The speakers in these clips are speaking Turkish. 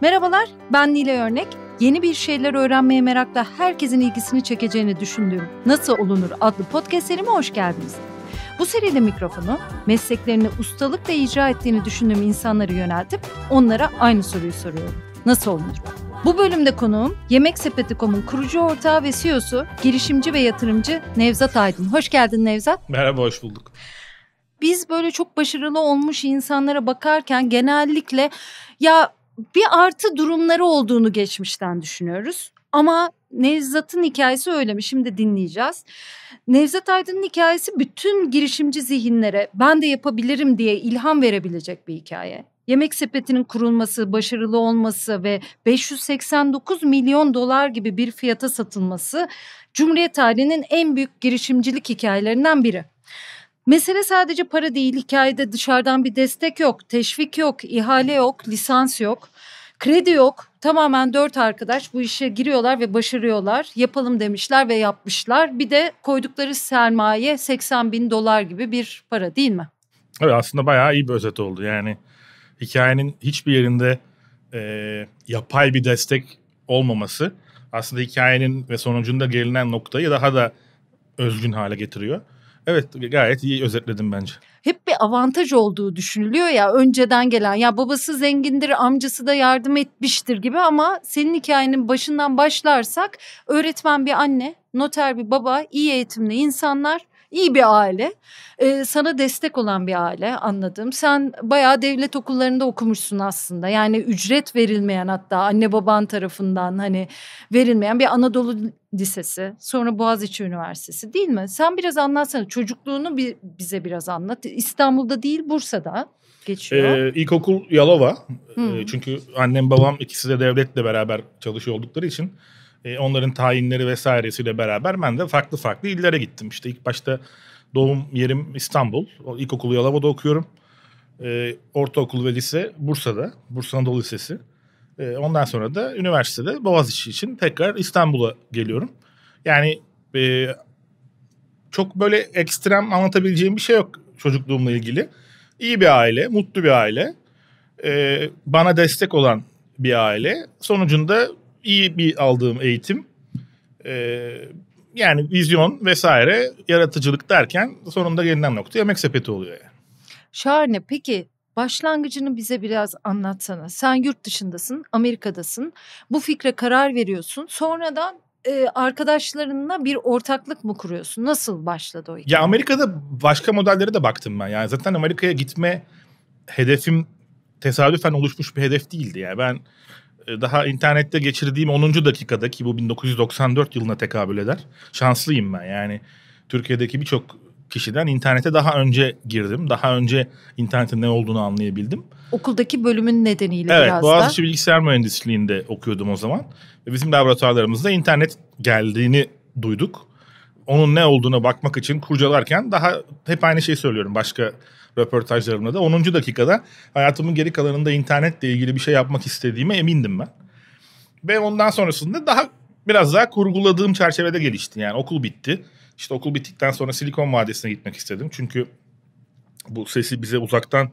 Merhabalar, ben Nile Örnek. Yeni bir şeyler öğrenmeye merakla herkesin ilgisini çekeceğini düşündüğüm Nasıl Olunur adlı podcast serime hoş geldiniz. Bu seride mikrofonu mesleklerini ustalıkla icra ettiğini düşündüğüm insanları yöneltip onlara aynı soruyu soruyorum. Nasıl olunur? Bu bölümde konuğum Yemek Sepeti.com'un kurucu ortağı ve CEO'su, girişimci ve yatırımcı Nevzat Aydın. Hoş geldin Nevzat. Merhaba, hoş bulduk. Biz böyle çok başarılı olmuş insanlara bakarken genellikle ya bir artı durumları olduğunu geçmişten düşünüyoruz. Ama Nevzat'ın hikayesi öyle mi? Şimdi dinleyeceğiz. Nevzat Aydın'ın hikayesi bütün girişimci zihinlere ben de yapabilirim diye ilham verebilecek bir hikaye. Yemek sepetinin kurulması, başarılı olması ve 589 milyon dolar gibi bir fiyata satılması Cumhuriyet tarihinin en büyük girişimcilik hikayelerinden biri. Mesele sadece para değil. Hikayede dışarıdan bir destek yok, teşvik yok, ihale yok, lisans yok. Kredi yok. Tamamen dört arkadaş bu işe giriyorlar ve başarıyorlar. Yapalım demişler ve yapmışlar. Bir de koydukları sermaye 80 bin dolar gibi bir para değil mi? Evet aslında bayağı iyi bir özet oldu. Yani hikayenin hiçbir yerinde e, yapay bir destek olmaması aslında hikayenin ve sonucunda gelinen noktayı daha da özgün hale getiriyor. Evet gayet iyi özetledim bence. Hep bir avantaj olduğu düşünülüyor ya önceden gelen ya babası zengindir amcası da yardım etmiştir gibi ama senin hikayenin başından başlarsak öğretmen bir anne, noter bir baba, iyi eğitimli insanlar iyi bir aile. Ee, sana destek olan bir aile anladım. Sen bayağı devlet okullarında okumuşsun aslında. Yani ücret verilmeyen hatta anne baban tarafından hani verilmeyen bir Anadolu Lisesi, sonra Boğaziçi Üniversitesi değil mi? Sen biraz anlatsana çocukluğunu bir, bize biraz anlat. İstanbul'da değil Bursa'da geçiyor. Ee, ilkokul Yalova. Ee, hmm. Ee, çünkü annem babam ikisi de devletle beraber çalışıyor oldukları için e, onların tayinleri vesairesiyle beraber ben de farklı farklı illere gittim. İşte ilk başta doğum yerim İstanbul. İlkokulu Yalova'da okuyorum. E, ortaokul ve lise Bursa'da. Bursa Anadolu Lisesi. Ee, ondan sonra da üniversitede Boğaziçi için tekrar İstanbul'a geliyorum. Yani e, çok böyle ekstrem anlatabileceğim bir şey yok çocukluğumla ilgili. İyi bir aile, mutlu bir aile. E, bana destek olan bir aile. Sonucunda iyi bir aldığım eğitim. E, yani vizyon vesaire yaratıcılık derken sonunda gelinen nokta yemek sepeti oluyor yani. Şahane. Peki Başlangıcını bize biraz anlatsana. Sen yurt dışındasın, Amerika'dasın. Bu fikre karar veriyorsun. Sonradan e, arkadaşlarınla bir ortaklık mı kuruyorsun? Nasıl başladı o hikaye? Ya Amerika'da başka modellere de baktım ben. Yani zaten Amerika'ya gitme hedefim tesadüfen oluşmuş bir hedef değildi. Yani ben e, daha internette geçirdiğim 10. dakikada ki bu 1994 yılına tekabül eder. Şanslıyım ben yani. Türkiye'deki birçok kişiden internete daha önce girdim. Daha önce internetin ne olduğunu anlayabildim. Okuldaki bölümün nedeniyle evet, biraz da. Evet Boğaziçi Bilgisayar Mühendisliği'nde okuyordum o zaman. Ve bizim laboratuvarlarımızda internet geldiğini duyduk. Onun ne olduğuna bakmak için kurcalarken daha hep aynı şeyi söylüyorum başka röportajlarımda da. 10. dakikada hayatımın geri kalanında internetle ilgili bir şey yapmak istediğime emindim ben. Ve ondan sonrasında daha biraz daha kurguladığım çerçevede gelişti. Yani okul bitti. İşte okul bittikten sonra Silikon Vadisi'ne gitmek istedim. Çünkü bu sesi bize uzaktan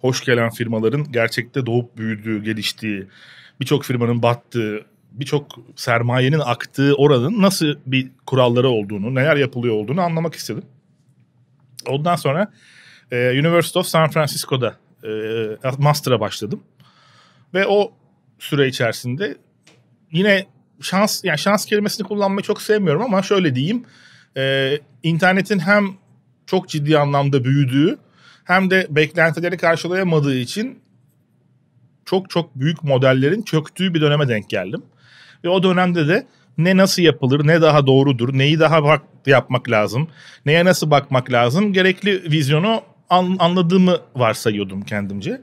hoş gelen firmaların gerçekte doğup büyüdüğü, geliştiği, birçok firmanın battığı, birçok sermayenin aktığı oranın nasıl bir kuralları olduğunu, neler yapılıyor olduğunu anlamak istedim. Ondan sonra e, University of San Francisco'da e, master'a başladım. Ve o süre içerisinde yine şans yani şans kelimesini kullanmayı çok sevmiyorum ama şöyle diyeyim e, internetin hem çok ciddi anlamda büyüdüğü hem de beklentileri karşılayamadığı için çok çok büyük modellerin çöktüğü bir döneme denk geldim. Ve o dönemde de ne nasıl yapılır, ne daha doğrudur, neyi daha bak yapmak lazım, neye nasıl bakmak lazım gerekli vizyonu an, anladığımı varsayıyordum kendimce.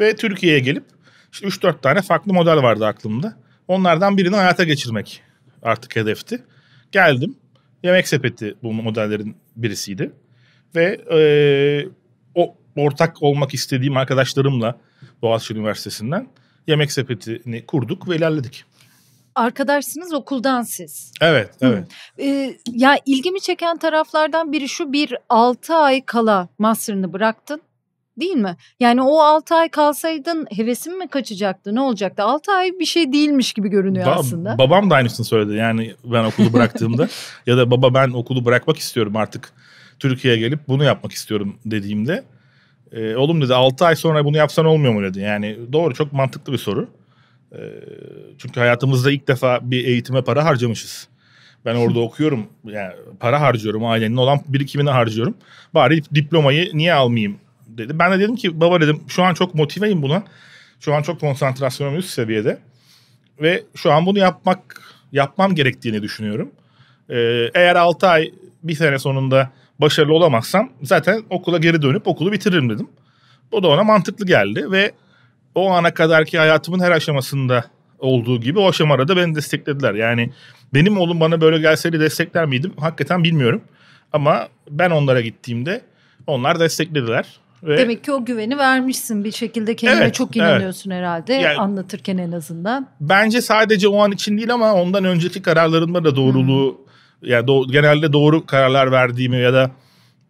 Ve Türkiye'ye gelip işte 3-4 tane farklı model vardı aklımda. Onlardan birini hayata geçirmek artık hedefti. Geldim. Yemek Sepeti bu modellerin birisiydi. Ve e, o ortak olmak istediğim arkadaşlarımla Boğaziçi Üniversitesi'nden Yemek Sepeti'ni kurduk ve ilerledik arkadaşsınız okuldan siz. Evet, evet. Ee, ya ilgimi çeken taraflardan biri şu bir 6 ay kala master'ını bıraktın değil mi? Yani o 6 ay kalsaydın hevesin mi kaçacaktı ne olacaktı? 6 ay bir şey değilmiş gibi görünüyor ba- aslında. Babam da aynısını söyledi yani ben okulu bıraktığımda ya da baba ben okulu bırakmak istiyorum artık Türkiye'ye gelip bunu yapmak istiyorum dediğimde. E, oğlum dedi 6 ay sonra bunu yapsan olmuyor mu dedi. Yani doğru çok mantıklı bir soru. E, çünkü hayatımızda ilk defa bir eğitime para harcamışız. Ben orada okuyorum. Yani para harcıyorum ailenin olan birikimini harcıyorum. Bari diplomayı niye almayayım dedi. Ben de dedim ki baba dedim şu an çok motiveyim buna. Şu an çok konsantrasyonum üst seviyede. Ve şu an bunu yapmak yapmam gerektiğini düşünüyorum. Ee, eğer 6 ay bir sene sonunda başarılı olamazsam zaten okula geri dönüp okulu bitiririm dedim. Bu da ona mantıklı geldi ve o ana kadarki hayatımın her aşamasında olduğu gibi o aşamada da beni desteklediler. Yani benim oğlum bana böyle gelseydi destekler miydim? Hakikaten bilmiyorum. Ama ben onlara gittiğimde onlar desteklediler. Ve... Demek ki o güveni vermişsin bir şekilde kendine evet, çok inanıyorsun evet. herhalde yani, anlatırken en azından. Bence sadece o an için değil ama ondan önceki kararlarımda da doğruluğu hmm. yani do- genelde doğru kararlar verdiğimi ya da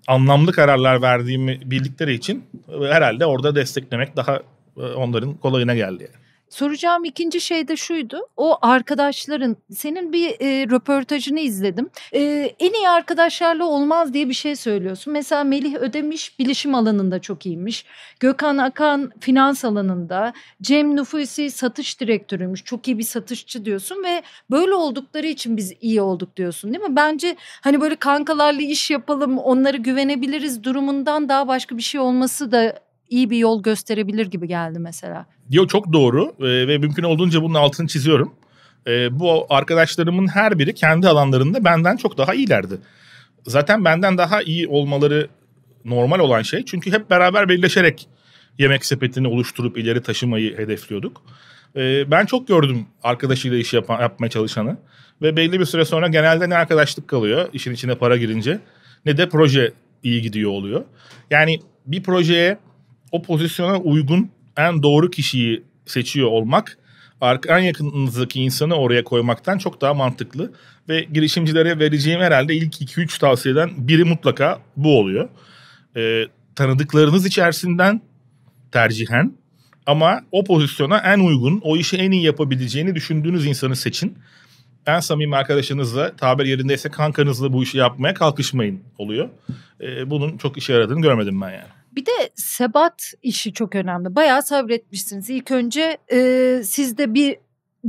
anlamlı kararlar verdiğimi bildikleri için herhalde orada desteklemek daha e, onların kolayına geldi. Yani. Soracağım ikinci şey de şuydu. O arkadaşların senin bir e, röportajını izledim. E, en iyi arkadaşlarla olmaz diye bir şey söylüyorsun. Mesela Melih Ödemiş bilişim alanında çok iyiymiş. Gökhan Akan finans alanında. Cem Nufusi satış direktörüymüş. Çok iyi bir satışçı diyorsun ve böyle oldukları için biz iyi olduk diyorsun değil mi? Bence hani böyle kankalarla iş yapalım onları güvenebiliriz durumundan daha başka bir şey olması da iyi bir yol gösterebilir gibi geldi mesela. Yo çok doğru e, ve mümkün olduğunca bunun altını çiziyorum. E, bu arkadaşlarımın her biri kendi alanlarında benden çok daha iyilerdi. Zaten benden daha iyi olmaları normal olan şey. Çünkü hep beraber birleşerek yemek sepetini oluşturup ileri taşımayı hedefliyorduk. E, ben çok gördüm arkadaşıyla iş yapan, yapmaya çalışanı. Ve belli bir süre sonra genelde ne arkadaşlık kalıyor işin içine para girince ne de proje iyi gidiyor oluyor. Yani bir projeye o pozisyona uygun en doğru kişiyi seçiyor olmak en yakınınızdaki insanı oraya koymaktan çok daha mantıklı. Ve girişimcilere vereceğim herhalde ilk 2-3 tavsiyeden biri mutlaka bu oluyor. E, tanıdıklarınız içerisinden tercihen ama o pozisyona en uygun, o işi en iyi yapabileceğini düşündüğünüz insanı seçin. En samimi arkadaşınızla, tabir yerindeyse kankanızla bu işi yapmaya kalkışmayın oluyor. E, bunun çok işe yaradığını görmedim ben yani. Bir de sebat işi çok önemli. Bayağı sabretmişsiniz. İlk önce e, sizde bir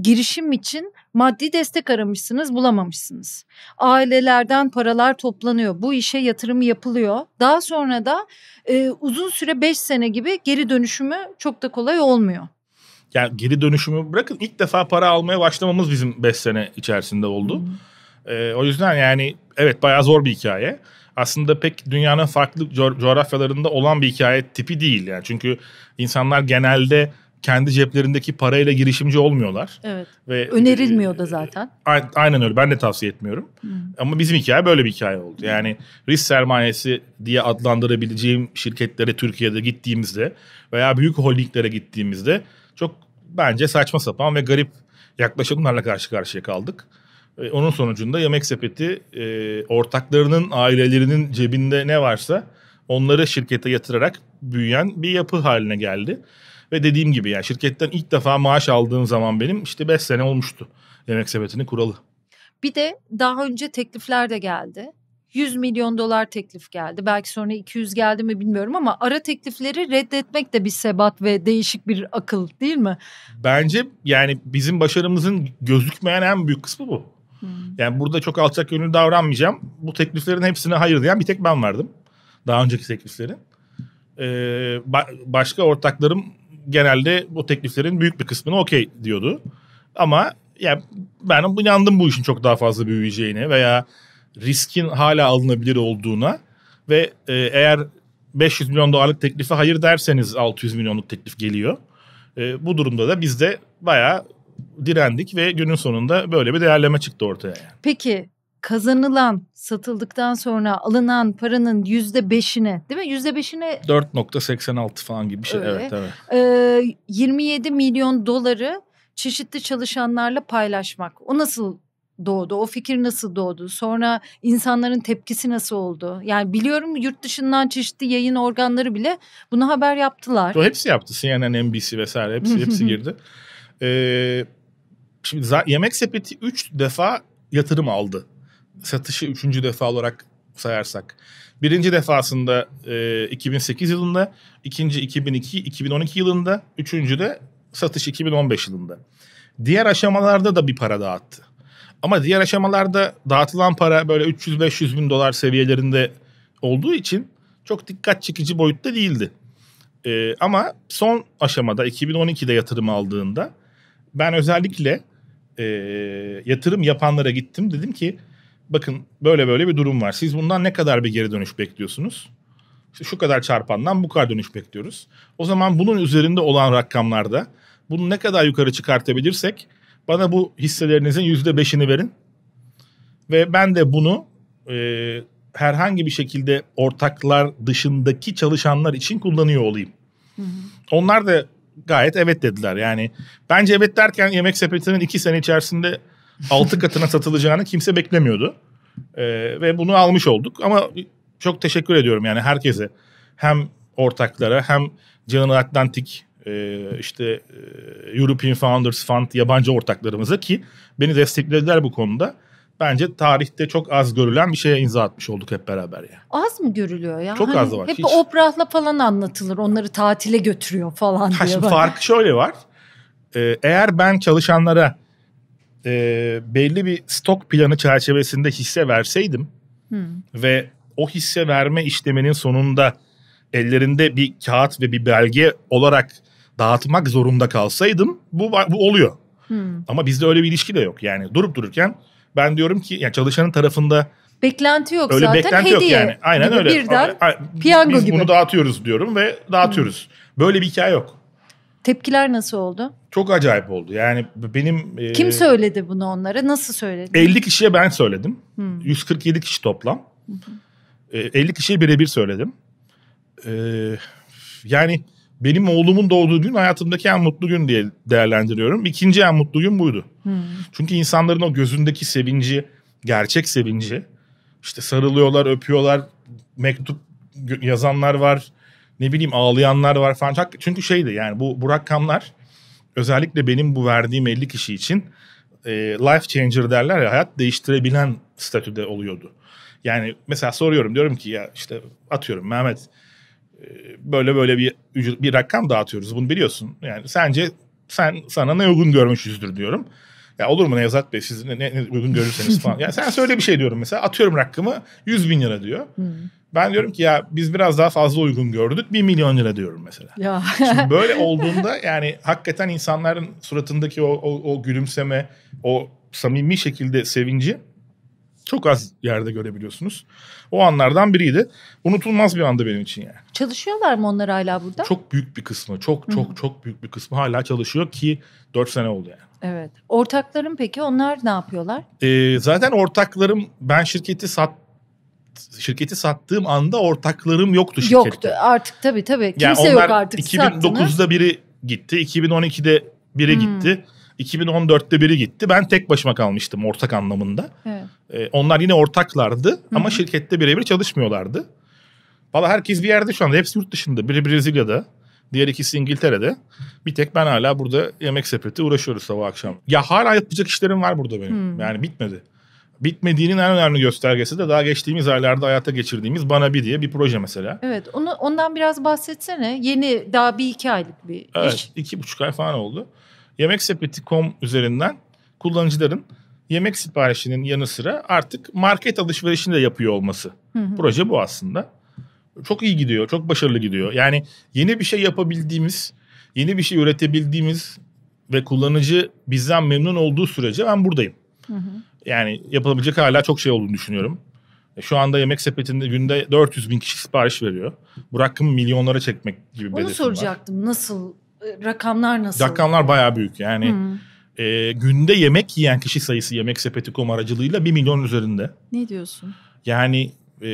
girişim için maddi destek aramışsınız bulamamışsınız. Ailelerden paralar toplanıyor. Bu işe yatırım yapılıyor. Daha sonra da e, uzun süre 5 sene gibi geri dönüşümü çok da kolay olmuyor. Yani geri dönüşümü bırakın ilk defa para almaya başlamamız bizim 5 sene içerisinde oldu. Hmm. E, o yüzden yani evet bayağı zor bir hikaye aslında pek dünyanın farklı co- coğrafyalarında olan bir hikaye tipi değil yani. Çünkü insanlar genelde kendi ceplerindeki parayla girişimci olmuyorlar. Evet. Ve önerilmiyor da e, zaten. A- aynen öyle. Ben de tavsiye etmiyorum. Hı. Ama bizim hikaye böyle bir hikaye oldu. Yani risk sermayesi diye adlandırabileceğim şirketlere Türkiye'de gittiğimizde veya büyük holdinglere gittiğimizde çok bence saçma sapan ve garip yaklaşımlarla karşı karşıya kaldık. E, onun sonucunda yemek sepeti e, ortaklarının ailelerinin cebinde ne varsa onları şirkete yatırarak büyüyen bir yapı haline geldi. Ve dediğim gibi yani şirketten ilk defa maaş aldığım zaman benim işte 5 sene olmuştu yemek sepetinin kuralı. Bir de daha önce teklifler de geldi. 100 milyon dolar teklif geldi. Belki sonra 200 geldi mi bilmiyorum ama ara teklifleri reddetmek de bir sebat ve değişik bir akıl değil mi? Bence yani bizim başarımızın gözükmeyen en büyük kısmı bu. Hmm. Yani burada çok alçak gönüllü davranmayacağım. Bu tekliflerin hepsine hayır diyen bir tek ben verdim. Daha önceki tekliflerin. Ee, ba- başka ortaklarım genelde bu tekliflerin büyük bir kısmını okey diyordu. Ama yani ben inandım bu işin çok daha fazla büyüyeceğine veya riskin hala alınabilir olduğuna ve e, eğer 500 milyon dolarlık teklife hayır derseniz 600 milyonluk teklif geliyor. E, bu durumda da biz de bayağı direndik ve günün sonunda böyle bir değerleme çıktı ortaya. Yani. Peki kazanılan satıldıktan sonra alınan paranın yüzde beşine değil mi? Yüzde beşine... 4.86 falan gibi bir şey. Öyle. Evet evet. Ee, 27 milyon doları çeşitli çalışanlarla paylaşmak. O nasıl doğdu? O fikir nasıl doğdu? Sonra insanların tepkisi nasıl oldu? Yani biliyorum yurt dışından çeşitli yayın organları bile bunu haber yaptılar. O hepsi yaptı. CNN, NBC vesaire hepsi hepsi girdi. Ee, şimdi Yemek Sepeti 3 defa yatırım aldı. Satışı 3. defa olarak sayarsak. Birinci defasında e, 2008 yılında, ikinci 2002, 2012 yılında, üçüncü de satış 2015 yılında. Diğer aşamalarda da bir para dağıttı. Ama diğer aşamalarda dağıtılan para böyle 300-500 bin dolar seviyelerinde olduğu için çok dikkat çekici boyutta değildi. E, ama son aşamada 2012'de yatırım aldığında ben özellikle e, yatırım yapanlara gittim. Dedim ki bakın böyle böyle bir durum var. Siz bundan ne kadar bir geri dönüş bekliyorsunuz? İşte şu kadar çarpandan bu kadar dönüş bekliyoruz. O zaman bunun üzerinde olan rakamlarda bunu ne kadar yukarı çıkartabilirsek bana bu hisselerinizin yüzde beşini verin. Ve ben de bunu e, herhangi bir şekilde ortaklar dışındaki çalışanlar için kullanıyor olayım. Hı hı. Onlar da gayet evet dediler. Yani bence evet derken yemek sepetinin iki sene içerisinde altı katına satılacağını kimse beklemiyordu. Ee, ve bunu almış olduk ama çok teşekkür ediyorum yani herkese. Hem ortaklara hem General Atlantic e, işte e, European Founders Fund yabancı ortaklarımıza ki beni desteklediler bu konuda bence tarihte çok az görülen bir şeye imza atmış olduk hep beraber yani. Az mı görülüyor ya? Çok hani az var. Hep hiç... oprahla falan anlatılır. Onları tatile götürüyor falan ha, diye. Şimdi şöyle var. Ee, eğer ben çalışanlara e, belli bir stok planı çerçevesinde hisse verseydim hmm. ve o hisse verme işleminin sonunda ellerinde bir kağıt ve bir belge olarak dağıtmak zorunda kalsaydım bu bu oluyor. Hmm. Ama bizde öyle bir ilişki de yok. Yani durup dururken ben diyorum ki yani çalışanın tarafında Beklenti yok öyle zaten beklenti hediye. Yok yani. Aynen gibi öyle. Birden A- piyango Biz gibi. bunu dağıtıyoruz diyorum ve dağıtıyoruz. Hmm. Böyle bir hikaye yok. Tepkiler nasıl oldu? Çok acayip oldu. Yani benim... E, Kim e, söyledi bunu onlara? Nasıl söyledi? 50 kişiye ben söyledim. Hmm. 147 kişi toplam. Hmm. E, 50 kişiye birebir söyledim. E, yani benim oğlumun doğduğu gün hayatımdaki en mutlu gün diye değerlendiriyorum. İkinci en mutlu gün buydu. Hmm. Çünkü insanların o gözündeki sevinci, gerçek sevinci. İşte sarılıyorlar, öpüyorlar, mektup yazanlar var. Ne bileyim ağlayanlar var falan. Çünkü şeydi yani bu, bu rakamlar özellikle benim bu verdiğim 50 kişi için e, life changer derler ya hayat değiştirebilen statüde oluyordu. Yani mesela soruyorum diyorum ki ya işte atıyorum Mehmet ee, böyle böyle bir bir rakam dağıtıyoruz. Bunu biliyorsun. Yani sence sen sana ne uygun görmüşüzdür diyorum. Ya olur mu Nevzat Bey siz ne, ne uygun görürseniz falan. yani sen söyle bir şey diyorum mesela. Atıyorum rakamı 100 bin lira diyor. Ben diyorum ki ya biz biraz daha fazla uygun gördük. 1 milyon lira diyorum mesela. Ya. Şimdi böyle olduğunda yani hakikaten insanların suratındaki o, o, o gülümseme, o samimi şekilde sevinci çok az yerde görebiliyorsunuz. O anlardan biriydi. Unutulmaz bir anda benim için yani. Çalışıyorlar mı onlar hala burada? Çok büyük bir kısmı. Çok çok çok büyük bir kısmı hala çalışıyor ki 4 sene oldu yani. Evet. Ortaklarım peki onlar ne yapıyorlar? Ee, zaten ortaklarım ben şirketi sat şirketi sattığım anda ortaklarım yoktu şirkette. Yoktu artık tabii tabii. Kimse yani onlar yok artık. 2009'da sattığını. biri gitti. 2012'de biri hmm. gitti. 2014'te biri gitti. Ben tek başıma kalmıştım ortak anlamında. Evet. Ee, onlar yine ortaklardı Hı-hı. ama şirkette birebir çalışmıyorlardı. Valla herkes bir yerde şu anda. Hepsi yurt dışında. Biri Brezilya'da. Diğer ikisi İngiltere'de. Bir tek ben hala burada yemek sepeti uğraşıyoruz sabah akşam. Ya hala yapacak işlerim var burada benim. Hmm. Yani bitmedi. Bitmediğinin en önemli göstergesi de daha geçtiğimiz aylarda hayata geçirdiğimiz Bana Bir diye bir proje mesela. Evet onu, ondan biraz bahsetsene. Yeni daha bir iki aylık bir evet, iş. Evet iki buçuk ay falan oldu yemeksepeti.com üzerinden kullanıcıların yemek siparişinin yanı sıra artık market alışverişini de yapıyor olması. Hı hı. Proje bu aslında. Çok iyi gidiyor, çok başarılı gidiyor. Yani yeni bir şey yapabildiğimiz, yeni bir şey üretebildiğimiz ve kullanıcı bizden memnun olduğu sürece ben buradayım. Hı hı. Yani yapılabilecek hala çok şey olduğunu düşünüyorum. E, şu anda yemek sepetinde günde 400 bin kişi sipariş veriyor. Bu rakamı milyonlara çekmek gibi bir Onu soracaktım. Var. Nasıl ee, rakamlar nasıl? Rakamlar bayağı büyük yani. Hmm. E, günde yemek yiyen kişi sayısı yemek sepeti.com aracılığıyla 1 milyon üzerinde. Ne diyorsun? Yani e,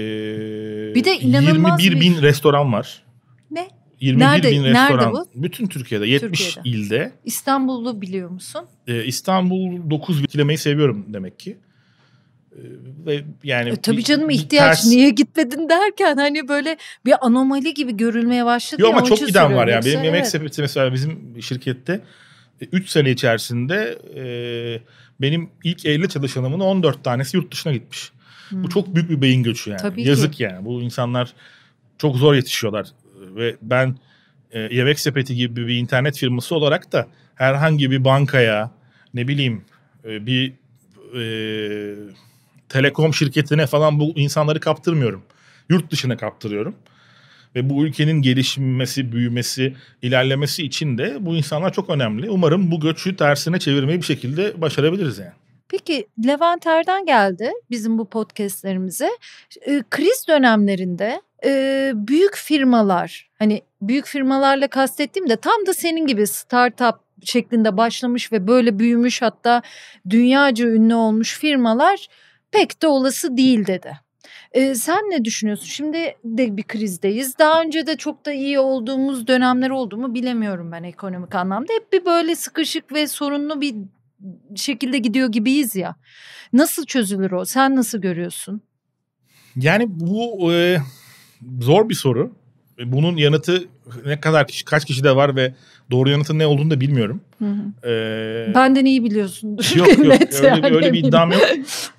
bir de 21 bir... bin restoran var. Ne? 21 nerede, bin restoran. Nerede bu? Bütün Türkiye'de 70 Türkiye'de. ilde. İstanbul'u biliyor musun? Ee, İstanbul 9 bin seviyorum demek ki ve yani e, tabii canım ihtiyaç ters... niye gitmedin derken hani böyle bir anomali gibi görülmeye başladı. Yok ama çok giden var Yani. Benim yemek evet. sepeti mesela bizim şirkette 3 e, sene içerisinde e, benim ilk 50 çalışanımın 14 tanesi yurt dışına gitmiş. Hmm. Bu çok büyük bir beyin göçü yani. Tabii Yazık ki. yani. Bu insanlar çok zor yetişiyorlar ve ben e, yemek sepeti gibi bir internet firması olarak da herhangi bir bankaya ne bileyim e, bir e, telekom şirketine falan bu insanları kaptırmıyorum. Yurt dışına kaptırıyorum. Ve bu ülkenin gelişmesi, büyümesi, ilerlemesi için de bu insanlar çok önemli. Umarım bu göçü tersine çevirmeyi bir şekilde başarabiliriz yani. Peki Levent Erden geldi bizim bu podcastlerimize. E, kriz dönemlerinde e, büyük firmalar hani büyük firmalarla kastettiğim de tam da senin gibi startup şeklinde başlamış ve böyle büyümüş hatta dünyaca ünlü olmuş firmalar pek de olası değil dedi. Ee, sen ne düşünüyorsun? Şimdi de bir krizdeyiz. Daha önce de çok da iyi olduğumuz dönemler oldu mu bilemiyorum ben ekonomik anlamda. Hep bir böyle sıkışık ve sorunlu bir şekilde gidiyor gibiyiz ya. Nasıl çözülür o? Sen nasıl görüyorsun? Yani bu e, zor bir soru. E, bunun yanıtı ne kadar kişi, kaç kişi de var ve Doğru yanıtın ne olduğunu da bilmiyorum. Hı hı. Ee, Benden iyi biliyorsundur. Yok yok Net öyle, yani. öyle bir iddiam yok.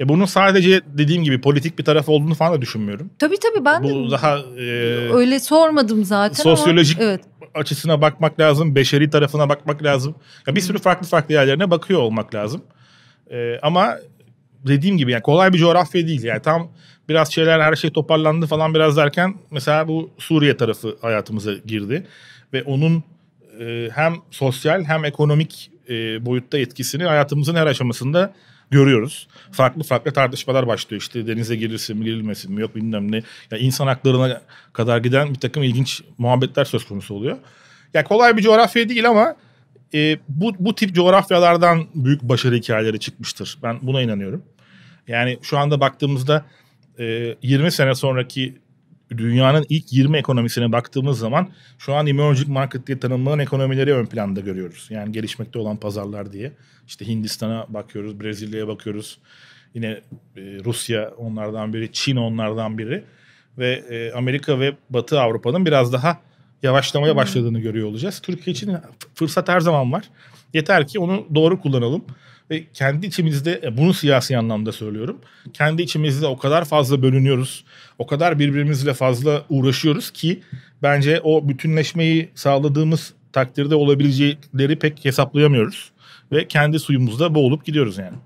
e, bunun sadece dediğim gibi politik bir taraf olduğunu falan da düşünmüyorum. Tabii tabii ben Bu de daha, e, öyle sormadım zaten Sosyolojik ama, sosyolojik açısına bakmak lazım, beşeri tarafına bakmak lazım. Ya bir sürü farklı farklı yerlerine bakıyor olmak lazım. E, ama dediğim gibi yani kolay bir coğrafya değil. Yani tam biraz şeyler her şey toparlandı falan biraz derken mesela bu Suriye tarafı hayatımıza girdi. Ve onun e, hem sosyal hem ekonomik e, boyutta etkisini hayatımızın her aşamasında görüyoruz. Farklı farklı tartışmalar başlıyor işte denize girilsin mi girilmesin mi yok bilmem ne. Yani insan haklarına kadar giden bir takım ilginç muhabbetler söz konusu oluyor. Ya kolay bir coğrafya değil ama e, bu, bu tip coğrafyalardan büyük başarı hikayeleri çıkmıştır. Ben buna inanıyorum. Yani şu anda baktığımızda e, 20 sene sonraki dünyanın ilk 20 ekonomisine baktığımız zaman şu an emerging market diye tanımlanan ekonomileri ön planda görüyoruz. Yani gelişmekte olan pazarlar diye. İşte Hindistan'a bakıyoruz, Brezilya'ya bakıyoruz. Yine e, Rusya onlardan biri, Çin onlardan biri ve e, Amerika ve Batı Avrupa'nın biraz daha yavaşlamaya hmm. başladığını görüyor olacağız. Türkiye için fırsat her zaman var. Yeter ki onu doğru kullanalım. Ve kendi içimizde e, bunu siyasi anlamda söylüyorum. Kendi içimizde o kadar fazla bölünüyoruz. O kadar birbirimizle fazla uğraşıyoruz ki bence o bütünleşmeyi sağladığımız takdirde olabilecekleri pek hesaplayamıyoruz. Ve kendi suyumuzda boğulup gidiyoruz yani.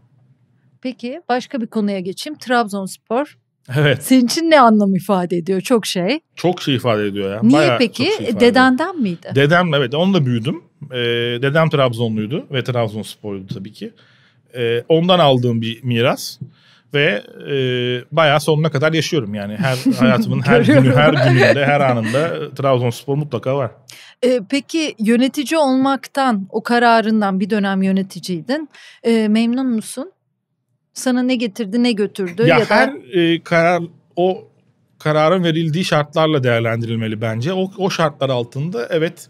Peki başka bir konuya geçeyim. Trabzonspor Evet. Senin için ne anlam ifade ediyor? Çok şey. Çok şey ifade ediyor ya. Niye Bayağı peki? Şey Dedenden miydi? Dedem evet onunla büyüdüm. Ee, dedem Trabzonluydu ve Trabzonsporluydu tabii ki. Ee, ondan aldığım bir miras ve e, bayağı sonuna kadar yaşıyorum yani her hayatımın her günü her gününde her anında Trabzonspor mutlaka var. E, peki yönetici olmaktan o kararından bir dönem yöneticiydin e, memnun musun? sana ne getirdi ne götürdü ya, ya her da... e, karar o kararın verildiği şartlarla değerlendirilmeli bence. O, o şartlar altında evet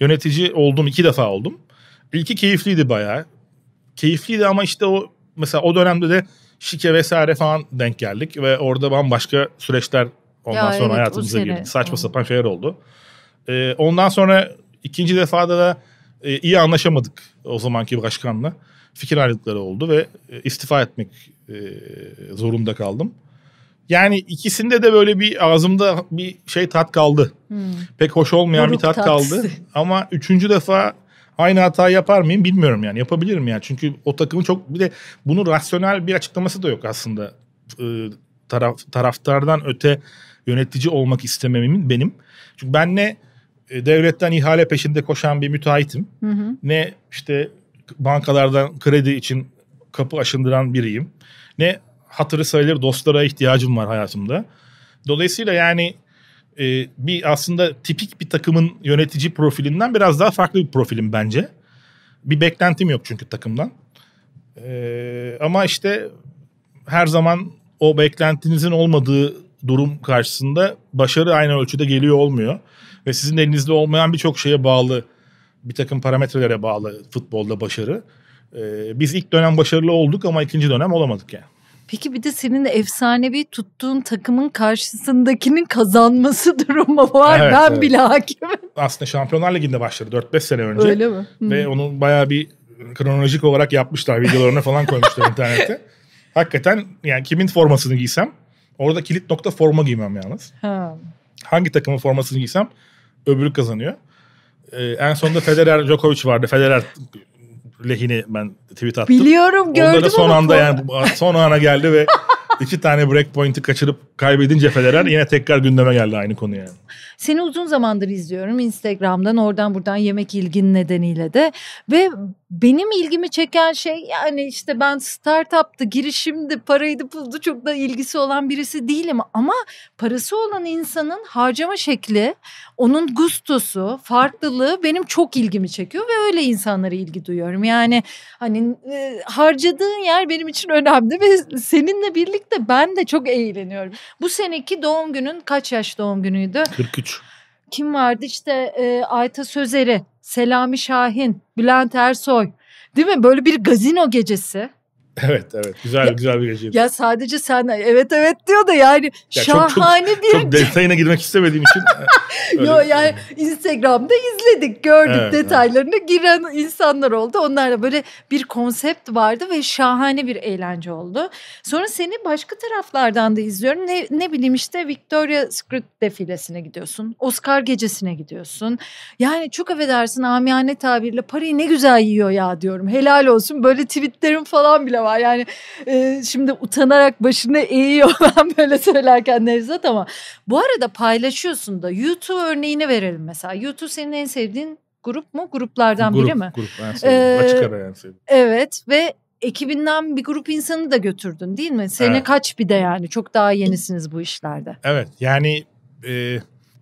yönetici oldum iki defa oldum. İlki keyifliydi bayağı. Keyifliydi ama işte o mesela o dönemde de şike vesaire falan denk geldik ve orada bambaşka süreçler ondan ya sonra evet, hayatımıza girdi. Saçma hmm. sapan şeyler oldu. Ee, ondan sonra ikinci defada da e, iyi anlaşamadık o zamanki başkanla fikir ayrılıkları oldu ve e, istifa etmek e, zorunda kaldım. Yani ikisinde de böyle bir ağzımda bir şey tat kaldı. Hmm. Pek hoş olmayan Buruk bir tat tatlısı. kaldı. Ama üçüncü defa aynı hata yapar mıyım bilmiyorum yani. Yapabilirim yani. Çünkü o takımı çok bir de bunun rasyonel bir açıklaması da yok aslında. Ee, taraf taraftardan öte yönetici olmak istememimin benim. Çünkü ben ne e, devletten ihale peşinde koşan bir müteahhitim. Hı hı. Ne işte bankalardan kredi için kapı aşındıran biriyim. Ne hatırı sayılır dostlara ihtiyacım var hayatımda. Dolayısıyla yani e, bir aslında tipik bir takımın yönetici profilinden biraz daha farklı bir profilim bence. Bir beklentim yok çünkü takımdan. E, ama işte her zaman o beklentinizin olmadığı durum karşısında başarı aynı ölçüde geliyor olmuyor. Ve sizin elinizde olmayan birçok şeye bağlı bir takım parametrelere bağlı futbolda başarı. Ee, biz ilk dönem başarılı olduk ama ikinci dönem olamadık yani. Peki bir de senin efsanevi tuttuğun takımın karşısındakinin kazanması durumu var. Evet, ben evet. bile hakimim. Aslında Şampiyonlar Ligi'nde başladı 4-5 sene önce. Öyle mi? Ve hmm. onun bayağı bir kronolojik olarak yapmışlar. videolarını falan koymuşlar internette. Hakikaten yani kimin formasını giysem orada kilit nokta forma giymem yalnız. Ha. Hangi takımın formasını giysem öbürü kazanıyor e, en sonunda Federer Djokovic vardı. Federer lehini ben tweet attım. Biliyorum gördüm Onda da son anda yani son ana geldi ve İki tane breakpoint'i kaçırıp kaybedince Federer yine tekrar gündeme geldi aynı konu yani. Seni uzun zamandır izliyorum Instagram'dan oradan buradan yemek ilgin nedeniyle de ve benim ilgimi çeken şey yani işte ben startup'tı, girişimdi, paraydı, buldu çok da ilgisi olan birisi değilim ama parası olan insanın harcama şekli, onun gustosu, farklılığı benim çok ilgimi çekiyor ve öyle insanlara ilgi duyuyorum. Yani hani e, harcadığın yer benim için önemli ve seninle birlikte de ben de çok eğleniyorum. Bu seneki doğum günün kaç yaş doğum günüydü? 43. Kim vardı işte e, Ayta Sözeri, Selami Şahin, Bülent Ersoy. Değil mi? Böyle bir gazino gecesi. Evet evet güzel ya, güzel bir geceydi. Ya sadece sen evet evet diyor da yani ya şahane çok, çok, bir... Çok detayına girmek istemediğim için. E, Yo şey yani, yani Instagram'da izledik gördük evet, detaylarını evet. giren insanlar oldu. Onlarla böyle bir konsept vardı ve şahane bir eğlence oldu. Sonra seni başka taraflardan da izliyorum. Ne, ne bileyim işte Victoria Secret defilesine gidiyorsun. Oscar gecesine gidiyorsun. Yani çok affedersin amiyane tabirle parayı ne güzel yiyor ya diyorum. Helal olsun böyle tweetlerim falan bile var. Yani e, şimdi utanarak başını eğiyor ben böyle söylerken Nevzat ama bu arada paylaşıyorsun da YouTube örneğini verelim mesela. YouTube senin en sevdiğin grup mu? Gruplardan grup, biri mi? Grup ben sevdim. Ee, Açık ara yani sevdim. Evet ve ekibinden bir grup insanı da götürdün değil mi? Sene evet. kaç bir de yani çok daha yenisiniz bu işlerde. Evet yani e,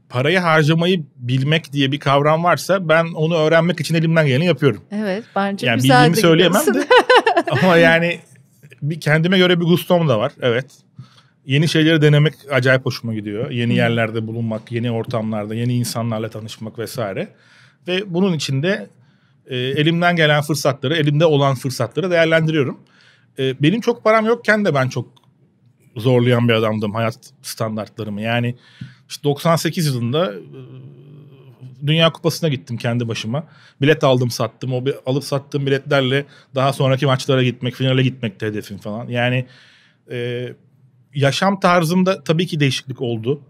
parayı harcamayı bilmek diye bir kavram varsa ben onu öğrenmek için elimden geleni yapıyorum. Evet bence yani güzel. Yani bildiğimi söyleyemem de Ama yani bir kendime göre bir gustom da var. Evet. Yeni şeyleri denemek acayip hoşuma gidiyor. Yeni yerlerde bulunmak, yeni ortamlarda, yeni insanlarla tanışmak vesaire. Ve bunun içinde e, elimden gelen fırsatları, elimde olan fırsatları değerlendiriyorum. E, benim çok param yokken de ben çok zorlayan bir adamdım hayat standartlarımı. Yani işte 98 yılında e, Dünya Kupası'na gittim kendi başıma. Bilet aldım sattım. O alıp sattığım biletlerle daha sonraki maçlara gitmek, finale gitmek de hedefim falan. Yani e, yaşam tarzımda tabii ki değişiklik oldu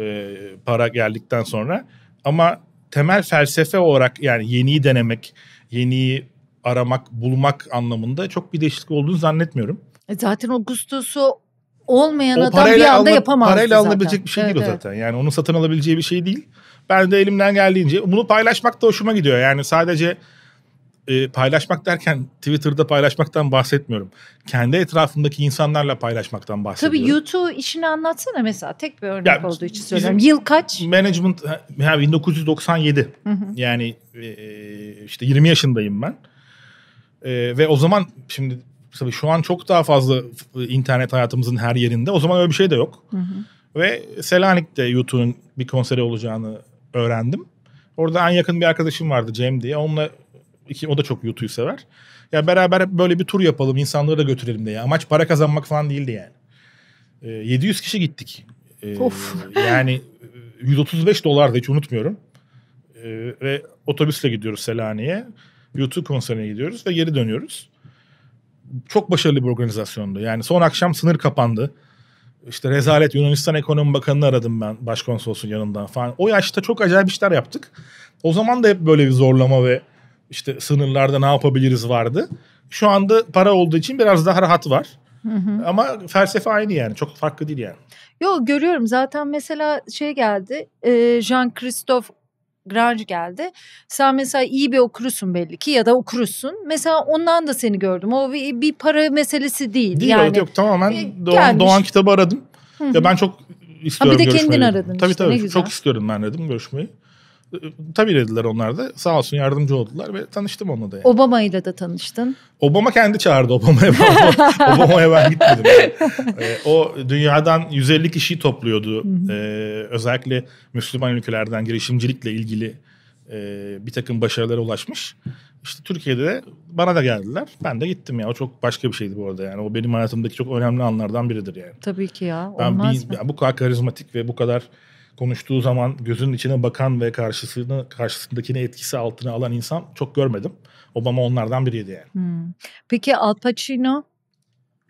e, para geldikten sonra. Ama temel felsefe olarak yani yeniyi denemek, yeniyi aramak, bulmak anlamında çok bir değişiklik olduğunu zannetmiyorum. E, zaten Augustus'u olmayan o adam bir anda yapamaz yapamazdı Parayla zaten. bir şey evet, değil o zaten. Yani onu satın alabileceği bir şey değil. Ben de elimden geldiğince bunu paylaşmak da hoşuma gidiyor. Yani sadece e, paylaşmak derken Twitter'da paylaşmaktan bahsetmiyorum. Kendi etrafımdaki insanlarla paylaşmaktan bahsediyorum. Tabii YouTube işini anlatsana mesela tek bir örnek ya, olduğu için söylüyorum. Yıl kaç? Management ha, 1997. Hı hı. Yani e, işte 20 yaşındayım ben. E, ve o zaman şimdi tabii şu an çok daha fazla e, internet hayatımızın her yerinde. O zaman öyle bir şey de yok. Hı hı. Ve Selanik'te YouTube'un bir konseri olacağını öğrendim. Orada en yakın bir arkadaşım vardı Cem diye. Onunla iki, o da çok YouTube'u sever. Ya beraber böyle bir tur yapalım, insanları da götürelim diye. Amaç para kazanmak falan değildi yani. E, ee, 700 kişi gittik. E, of. Yani 135 e, dolardı hiç unutmuyorum. E, ve otobüsle gidiyoruz Selanik'e. YouTube konserine gidiyoruz ve geri dönüyoruz. Çok başarılı bir organizasyondu. Yani son akşam sınır kapandı. İşte rezalet Yunanistan Ekonomi Bakanı'nı aradım ben başkonsolosun yanından falan. O yaşta çok acayip işler yaptık. O zaman da hep böyle bir zorlama ve işte sınırlarda ne yapabiliriz vardı. Şu anda para olduğu için biraz daha rahat var. Hı hı. Ama felsefe aynı yani çok farklı değil yani. Yo görüyorum zaten mesela şey geldi Jean-Christophe Grange geldi. Sen mesela iyi bir okurusun belli ki ya da okursun. Mesela ondan da seni gördüm. O bir, bir para meselesi değil. Değil yani, evet yok tamamen e, Doğan, Doğan kitabı aradım. Hı-hı. Ya ben çok istiyorum görüşmeyi. Ha bir de görüşmeyi. kendin aradın Tabii işte, tabii çok güzel. istiyorum ben dedim görüşmeyi tabii dediler onlar da. Sağ olsun yardımcı oldular ve tanıştım onunla da. Yani. Obama ile de tanıştın. Obama kendi çağırdı Obama'ya. Obama'ya ben gitmedim. Yani. Ee, o dünyadan 150 kişiyi topluyordu. Ee, özellikle Müslüman ülkelerden girişimcilikle ilgili e, bir takım başarılara ulaşmış. İşte Türkiye'de de bana da geldiler. Ben de gittim ya. O çok başka bir şeydi bu arada yani. O benim hayatımdaki çok önemli anlardan biridir yani. Tabii ki ya. Ben Olmaz bir, mı? bu kadar karizmatik ve bu kadar konuştuğu zaman gözünün içine bakan ve karşısını karşısındakini etkisi altına alan insan çok görmedim. Obama onlardan biriydi yani. Hmm. Peki Al Pacino?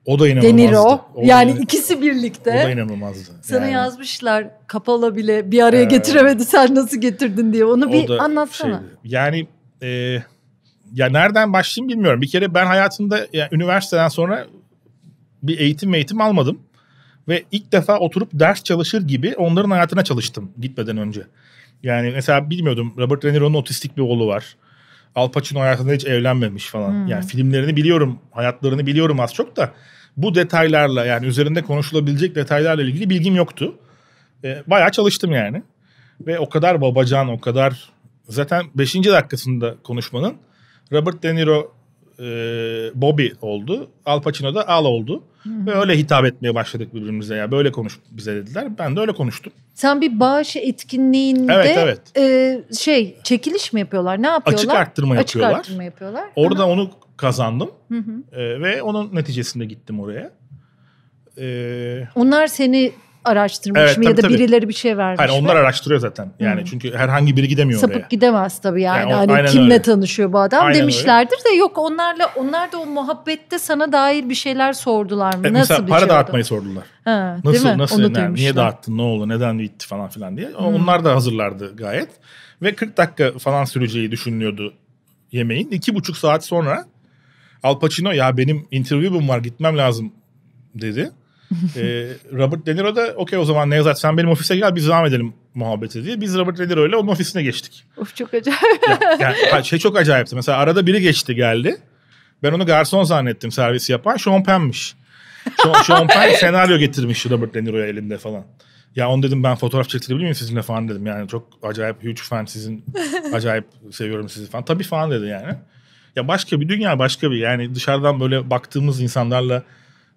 O da inanılmazdı. De Niro. O yani da, ikisi birlikte. O da inanılmazdı. Sana yani. yazmışlar Kapola bile bir araya ee, getiremedi sen nasıl getirdin diye. Onu bir anlatsana. Şeydi, yani e, ya nereden başlayayım bilmiyorum. Bir kere ben hayatımda yani üniversiteden sonra bir eğitim eğitim almadım. Ve ilk defa oturup ders çalışır gibi onların hayatına çalıştım gitmeden önce. Yani mesela bilmiyordum Robert De Niro'nun otistik bir oğlu var. Al Pacino hayatında hiç evlenmemiş falan. Hmm. Yani filmlerini biliyorum, hayatlarını biliyorum az çok da bu detaylarla yani üzerinde konuşulabilecek detaylarla ilgili bilgim yoktu. E, bayağı çalıştım yani. Ve o kadar babacan, o kadar zaten 5. dakikasında konuşmanın Robert De Niro e, Bobby oldu. Al Pacino da Al oldu. Ve öyle hitap etmeye başladık birbirimize ya. Böyle konuş bize dediler. Ben de öyle konuştum. Sen bir bağış etkinliğinde evet, evet. E, şey çekiliş mi yapıyorlar? Ne yapıyorlar? Açık arttırma Açık yapıyorlar. Açık arttırma yapıyorlar. Orada Hı-hı. onu kazandım. E, ve onun neticesinde gittim oraya. E, Onlar seni araştırmış evet, mı tabii, ya da tabii. birileri bir şey vermiş Hayır, mi? Onlar araştırıyor zaten. Yani hmm. çünkü herhangi biri gidemiyor Sapık oraya. Sapık gidemez tabii yani. yani o, hani kimle öyle. tanışıyor bu adam aynen demişlerdir öyle. de yok onlarla onlar da o muhabbette sana dair bir şeyler sordular mı? E, nasıl mesela bir para şey dağıtmayı oldu? sordular. Ha, nasıl değil mi? nasıl Onu yani, niye dağıttın ne oldu neden gitti falan filan diye. Hmm. Onlar da hazırlardı gayet. Ve 40 dakika falan süreceği düşünülüyordu yemeğin. buçuk saat sonra Al Pacino ya benim interview'um var gitmem lazım dedi e, Robert De Niro da okey o zaman Nevzat sen benim ofise gel biz devam edelim muhabbeti diye. Biz Robert De Niro ile onun ofisine geçtik. Of çok acayip. Ya, yani, şey çok acayipti. Mesela arada biri geçti geldi. Ben onu garson zannettim servisi yapan. Sean Penn'miş. Sean, Penn senaryo getirmiş Robert De Niro'ya elinde falan. Ya onu dedim ben fotoğraf çektirebilir miyim sizinle falan dedim. Yani çok acayip huge fan sizin. acayip seviyorum sizi falan. Tabii falan dedi yani. Ya başka bir dünya başka bir yani dışarıdan böyle baktığımız insanlarla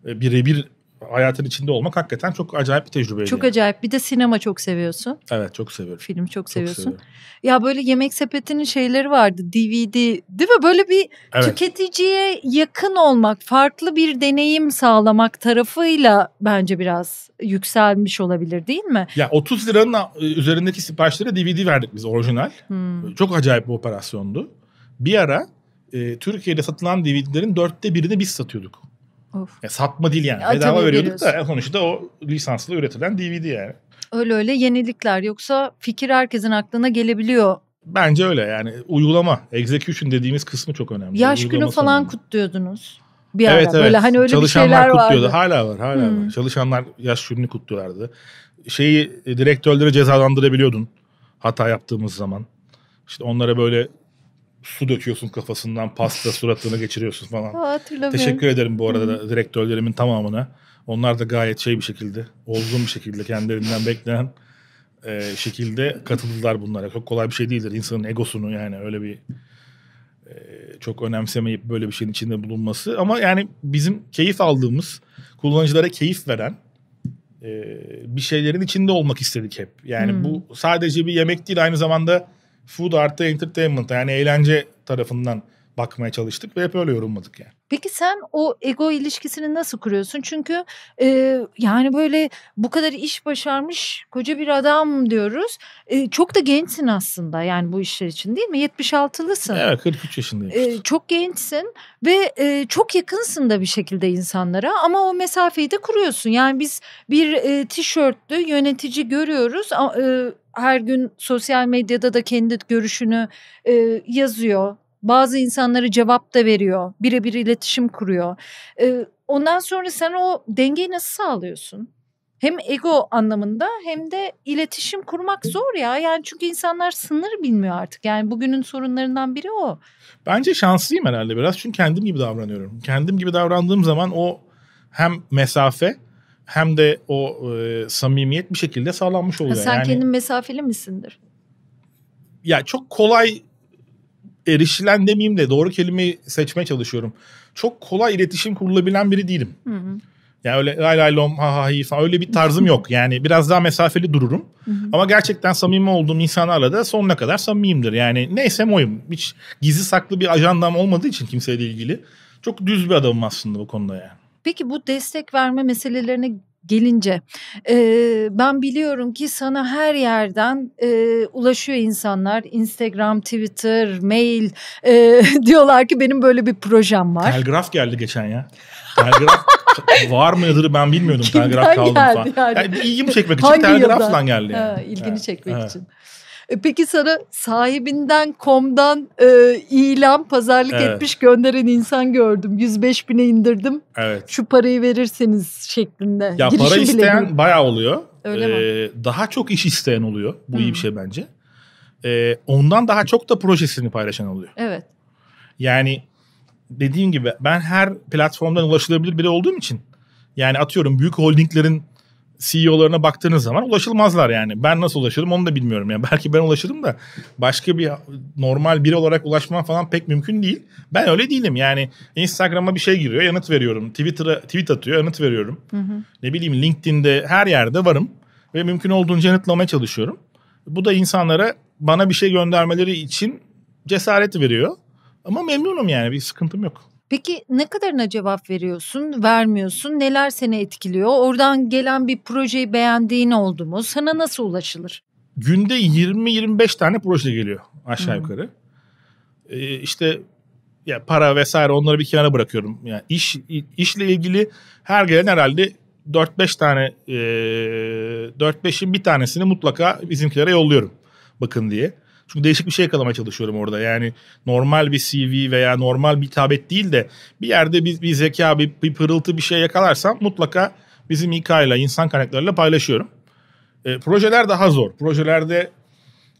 e, birebir hayatın içinde olmak hakikaten çok acayip bir tecrübe. Çok yani. acayip. Bir de sinema çok seviyorsun. Evet çok seviyorum. Film çok seviyorsun. Çok seviyorum. ya böyle yemek sepetinin şeyleri vardı. DVD değil mi? Böyle bir evet. tüketiciye yakın olmak, farklı bir deneyim sağlamak tarafıyla bence biraz yükselmiş olabilir değil mi? Ya 30 liranın üzerindeki siparişlere DVD verdik biz orijinal. Hmm. Çok acayip bir operasyondu. Bir ara e, Türkiye'de satılan DVD'lerin dörtte birini biz satıyorduk. Of. Ya satma değil yani. Ya, Bedava veriyorduk da sonuçta o lisanslı üretilen DVD yani. Öyle öyle yenilikler yoksa fikir herkesin aklına gelebiliyor. Bence öyle yani uygulama, execution dediğimiz kısmı çok önemli. Yaş uygulama günü falan sonunda. kutluyordunuz bir evet, ara. Evet. Böyle hani öyle Çalışanlar bir şeyler kutluyordu. vardı. Hala var, hala hmm. var. Çalışanlar yaş gününü kutluyorlardı. Şeyi e, direktörleri cezalandırabiliyordun hata yaptığımız zaman. İşte onlara böyle su döküyorsun kafasından pasta suratına geçiriyorsun falan. Aa, Teşekkür ederim bu arada da direktörlerimin tamamına. Onlar da gayet şey bir şekilde, olgun bir şekilde kendilerinden beklenen e, şekilde katıldılar bunlara. Çok kolay bir şey değildir insanın egosunu yani öyle bir e, çok önemsemeyip böyle bir şeyin içinde bulunması. Ama yani bizim keyif aldığımız, kullanıcılara keyif veren e, bir şeylerin içinde olmak istedik hep. Yani hmm. bu sadece bir yemek değil aynı zamanda food artı entertainment yani eğlence tarafından bakmaya çalıştık ve hep öyle yorumladık yani. Peki sen o ego ilişkisini nasıl kuruyorsun? Çünkü e, yani böyle bu kadar iş başarmış koca bir adam diyoruz. E, çok da gençsin aslında yani bu işler için değil mi? 76'lısın. Evet 43 yaşındayım. E, çok gençsin ve e, çok yakınsın da bir şekilde insanlara ama o mesafeyi de kuruyorsun. Yani biz bir e, tişörtlü yönetici görüyoruz. E, her gün sosyal medyada da kendi görüşünü e, yazıyor. Bazı insanlara cevap da veriyor. Birebir iletişim kuruyor. E, ondan sonra sen o dengeyi nasıl sağlıyorsun? Hem ego anlamında hem de iletişim kurmak zor ya. Yani çünkü insanlar sınır bilmiyor artık. Yani bugünün sorunlarından biri o. Bence şanslıyım herhalde biraz. Çünkü kendim gibi davranıyorum. Kendim gibi davrandığım zaman o hem mesafe hem de o e, samimiyet bir şekilde sağlanmış oluyor. Ha, sen yani, kendin mesafeli misindir? Ya çok kolay erişilen demeyeyim de doğru kelimeyi seçmeye çalışıyorum. Çok kolay iletişim kurulabilen biri değilim. Hı hı. Yani öyle lay lay lom ha ha hi falan öyle bir tarzım yok. Yani biraz daha mesafeli dururum. Hı hı. Ama gerçekten samimi olduğum insanlarla da sonuna kadar samimiyimdir. Yani neyse oyum. Hiç gizli saklı bir ajandam olmadığı için kimseyle ilgili. Çok düz bir adamım aslında bu konuda yani. Peki bu destek verme meselelerine gelince e, ben biliyorum ki sana her yerden e, ulaşıyor insanlar Instagram, Twitter, mail e, diyorlar ki benim böyle bir projem var. Telgraf geldi geçen ya. Telgraf var mıdır ben bilmiyordum. Kimden telgraf kaldım geldi falan. Yani? Yani ilgimi çekmek için Hangi telgrafla yılda? geldi. Yani. Ha, ilgini evet, çekmek evet. için. E, peki sana sahibinden komdan e, ilan pazarlık evet. etmiş gönderen insan gördüm. 105 bine indirdim. Evet. Şu parayı verirseniz şeklinde. Ya Girişim para isteyen bile bayağı oluyor. Öyle ee, mi? Daha çok iş isteyen oluyor. Bu Hı. iyi bir şey bence. Ee, ondan daha çok da projesini paylaşan oluyor. Evet. Yani dediğim gibi ben her platformdan ulaşılabilir biri olduğum için yani atıyorum büyük holdinglerin CEO'larına baktığınız zaman ulaşılmazlar yani. Ben nasıl ulaşırım onu da bilmiyorum. Yani belki ben ulaşırım da başka bir normal biri olarak ulaşmam falan pek mümkün değil. Ben öyle değilim. Yani Instagram'a bir şey giriyor, yanıt veriyorum. Twitter'a tweet atıyor, yanıt veriyorum. Hı hı. Ne bileyim LinkedIn'de her yerde varım ve mümkün olduğunca yanıtlamaya çalışıyorum. Bu da insanlara bana bir şey göndermeleri için cesaret veriyor. Ama memnunum yani bir sıkıntım yok. Peki ne kadarına cevap veriyorsun, vermiyorsun, neler seni etkiliyor? Oradan gelen bir projeyi beğendiğin oldu mu? Sana nasıl ulaşılır? Günde 20-25 tane proje geliyor aşağı hmm. yukarı. Ee, işte ya para vesaire onları bir kenara bırakıyorum. Yani iş işle ilgili her gelen herhalde 4-5 tane e, ee, 4-5'in bir tanesini mutlaka bizimkilere yolluyorum bakın diye. Çünkü değişik bir şey yakalamaya çalışıyorum orada. Yani normal bir CV veya normal bir hitabet değil de bir yerde bir, bir zeka, bir, bir pırıltı bir şey yakalarsam mutlaka bizim İK'yla, insan kaynaklarıyla paylaşıyorum. E, projeler daha zor. Projelerde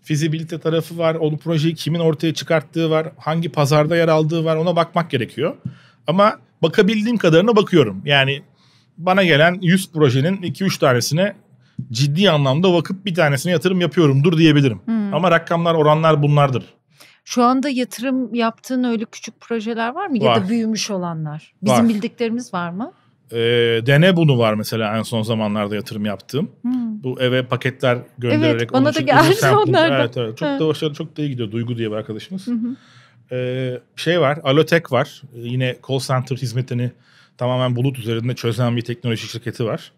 fizibilite tarafı var. O projeyi kimin ortaya çıkarttığı var. Hangi pazarda yer aldığı var. Ona bakmak gerekiyor. Ama bakabildiğim kadarına bakıyorum. Yani bana gelen 100 projenin 2-3 tanesine ciddi anlamda bakıp bir tanesine yatırım yapıyorumdur diyebilirim. Hmm. Ama rakamlar, oranlar bunlardır. Şu anda yatırım yaptığın öyle küçük projeler var mı? Var. Ya da büyümüş olanlar. Bizim var. bildiklerimiz var mı? E, dene bunu var mesela en son zamanlarda yatırım yaptığım. Hmm. Bu eve paketler göndererek. Evet bana da geldi onlardan. Evet, evet. Çok da başarılı, çok da iyi gidiyor. Duygu diye bir arkadaşımız. Hı hı. Ee, şey var, Alotek var. Ee, yine call center hizmetini tamamen bulut üzerinde çözen bir teknoloji şirketi var.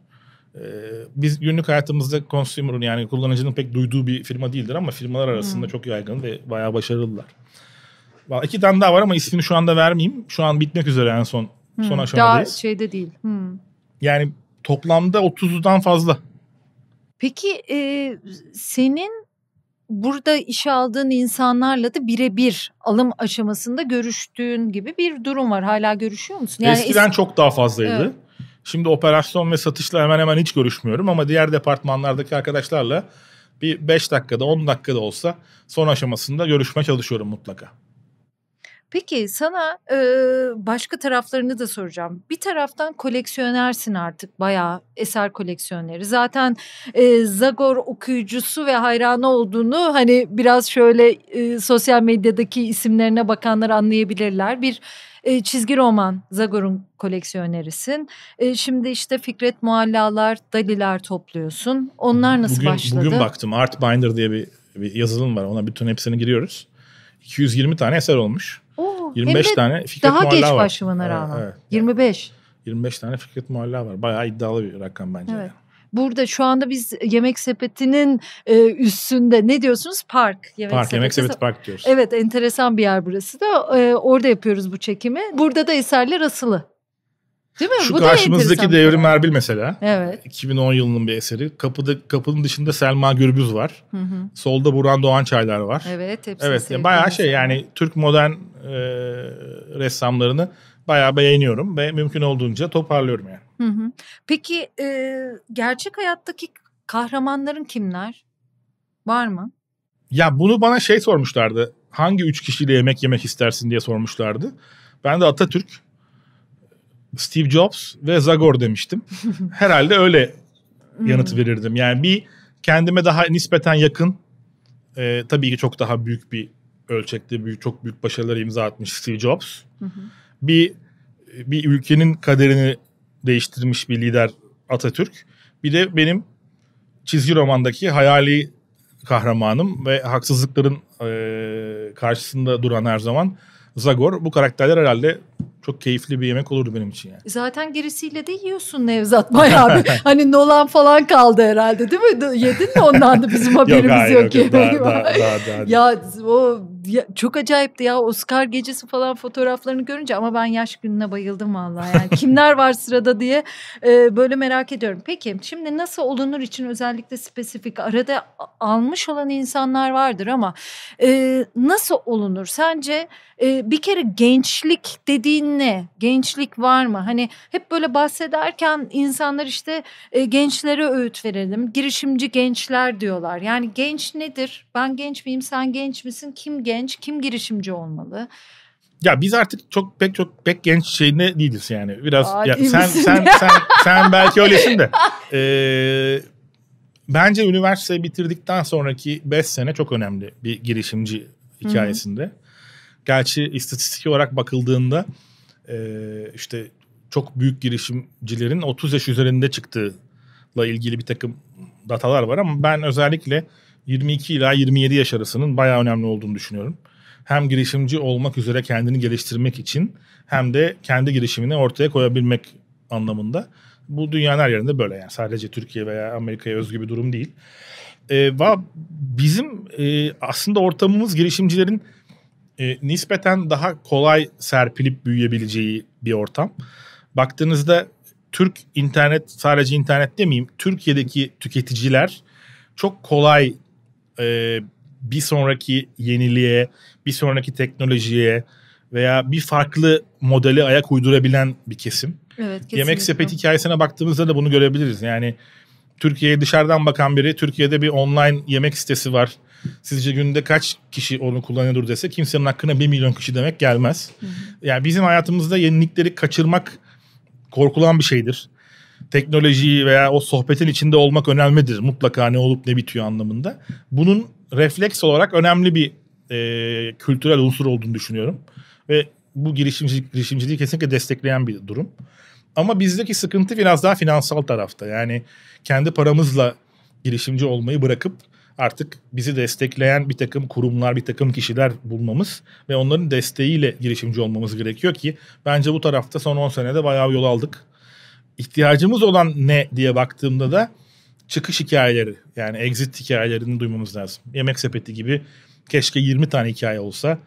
Ee, biz günlük hayatımızda consumer'ın yani kullanıcının pek duyduğu bir firma değildir ama firmalar arasında hmm. çok yaygın ve bayağı başarılılar. Vallahi iki tane daha var ama ismini şu anda vermeyeyim. Şu an bitmek üzere en son hmm. son aşamadayız. Daha şeyde değil. Hmm. Yani toplamda 30'dan fazla. Peki e, senin burada işe aldığın insanlarla da birebir alım aşamasında görüştüğün gibi bir durum var. Hala görüşüyor musun? Yani Eskiden es- çok daha fazlaydı. Evet. Şimdi operasyon ve satışla hemen hemen hiç görüşmüyorum ama diğer departmanlardaki arkadaşlarla bir 5 dakikada 10 dakikada olsa son aşamasında görüşme çalışıyorum mutlaka. Peki sana e, başka taraflarını da soracağım. Bir taraftan koleksiyonersin artık bayağı eser koleksiyoneri. Zaten e, Zagor okuyucusu ve hayranı olduğunu hani biraz şöyle e, sosyal medyadaki isimlerine bakanlar anlayabilirler. Bir e, çizgi roman Zagor'un koleksiyonerisin. E, ee, şimdi işte Fikret Muallalar, Daliler topluyorsun. Onlar nasıl bugün, başladı? Bugün baktım Art Binder diye bir, bir yazılım var. Ona bütün hepsini giriyoruz. 220 tane eser olmuş. Oo, 25 tane Fikret daha Mualla var. geç başlamana rağmen. Evet, evet. 25. 25 tane Fikret Mualla var. Bayağı iddialı bir rakam bence. Evet. Yani burada şu anda biz yemek sepetinin e, üstünde ne diyorsunuz? Park. Yemek park, sepeti. yemek sepeti park diyoruz. Evet enteresan bir yer burası da. E, orada yapıyoruz bu çekimi. Burada da eserler asılı. Değil mi? Şu Bu karşımızdaki Devrim Erbil mesela. Evet. 2010 yılının bir eseri. Kapıda kapının dışında Selma Gürbüz var. Hı hı. Solda Burhan Doğan Çaylar var. Evet, hepsi. Evet, yani bayağı şey yani Türk modern e, ressamlarını bayağı beğeniyorum ve mümkün olduğunca toparlıyorum yani. Hı hı. Peki e, gerçek hayattaki kahramanların kimler? Var mı? Ya bunu bana şey sormuşlardı. Hangi üç kişiyle yemek yemek istersin diye sormuşlardı. Ben de Atatürk, Steve Jobs ve Zagor demiştim. Herhalde öyle hmm. yanıt verirdim. Yani bir kendime daha nispeten yakın, e, tabii ki çok daha büyük bir ölçekte büyük, çok büyük başarılar imza atmış Steve Jobs. Hı hı bir bir ülkenin kaderini değiştirmiş bir lider Atatürk. Bir de benim çizgi romandaki hayali kahramanım ve haksızlıkların e, karşısında duran her zaman Zagor. Bu karakterler herhalde çok keyifli bir yemek olurdu benim için yani. Zaten gerisiyle de yiyorsun Nevzat bayağı bir. hani Nolan falan kaldı herhalde değil mi? Yedin mi ondan da bizim haberimiz yok. Hayır, yok, yok. Daha, daha, daha, daha, ya o ya, çok acayipti ya Oscar gecesi falan fotoğraflarını görünce ama ben yaş gününe bayıldım vallahi. Yani kimler var sırada diye e, böyle merak ediyorum. Peki şimdi nasıl olunur için özellikle spesifik arada almış olan insanlar vardır ama e, nasıl olunur? Sence e, bir kere gençlik dediğin ne? Gençlik var mı? Hani hep böyle bahsederken insanlar işte e, gençlere öğüt verelim. Girişimci gençler diyorlar. Yani genç nedir? Ben genç miyim? Sen genç misin? Kim genç? genç, kim girişimci olmalı? Ya biz artık çok pek çok pek genç şeyinde değiliz yani. Biraz Aa, ya, sen, sen, sen sen sen belki öylesin de. Ee, bence üniversite bitirdikten sonraki 5 sene çok önemli bir girişimci hikayesinde. Hı-hı. Gerçi istatistik olarak bakıldığında e, işte çok büyük girişimcilerin 30 yaş üzerinde çıktığıyla ilgili bir takım datalar var ama ben özellikle 22 ila 27 yaş arasının bayağı önemli olduğunu düşünüyorum. Hem girişimci olmak üzere kendini geliştirmek için hem de kendi girişimini ortaya koyabilmek anlamında. Bu dünyanın her yerinde böyle yani sadece Türkiye veya Amerika'ya özgü bir durum değil. Ee, bizim e, aslında ortamımız girişimcilerin e, nispeten daha kolay serpilip büyüyebileceği bir ortam. Baktığınızda Türk internet sadece internet demeyeyim Türkiye'deki tüketiciler çok kolay e, bir sonraki yeniliğe, bir sonraki teknolojiye veya bir farklı modeli ayak uydurabilen bir kesim. Evet, Yemek sepet hikayesine baktığımızda da bunu görebiliriz. Yani Türkiye'ye dışarıdan bakan biri Türkiye'de bir online yemek sitesi var. Sizce günde kaç kişi onu kullanıyordur dese kimsenin hakkına bir milyon kişi demek gelmez. Hı hı. Yani bizim hayatımızda yenilikleri kaçırmak korkulan bir şeydir teknolojiyi veya o sohbetin içinde olmak önemlidir. Mutlaka ne olup ne bitiyor anlamında. Bunun refleks olarak önemli bir e, kültürel unsur olduğunu düşünüyorum. Ve bu girişimcilik, girişimciliği kesinlikle destekleyen bir durum. Ama bizdeki sıkıntı biraz daha finansal tarafta. Yani kendi paramızla girişimci olmayı bırakıp artık bizi destekleyen bir takım kurumlar, bir takım kişiler bulmamız ve onların desteğiyle girişimci olmamız gerekiyor ki bence bu tarafta son 10 senede bayağı yol aldık ihtiyacımız olan ne diye baktığımda da çıkış hikayeleri yani exit hikayelerini duymamız lazım. Yemek sepeti gibi keşke 20 tane hikaye olsa.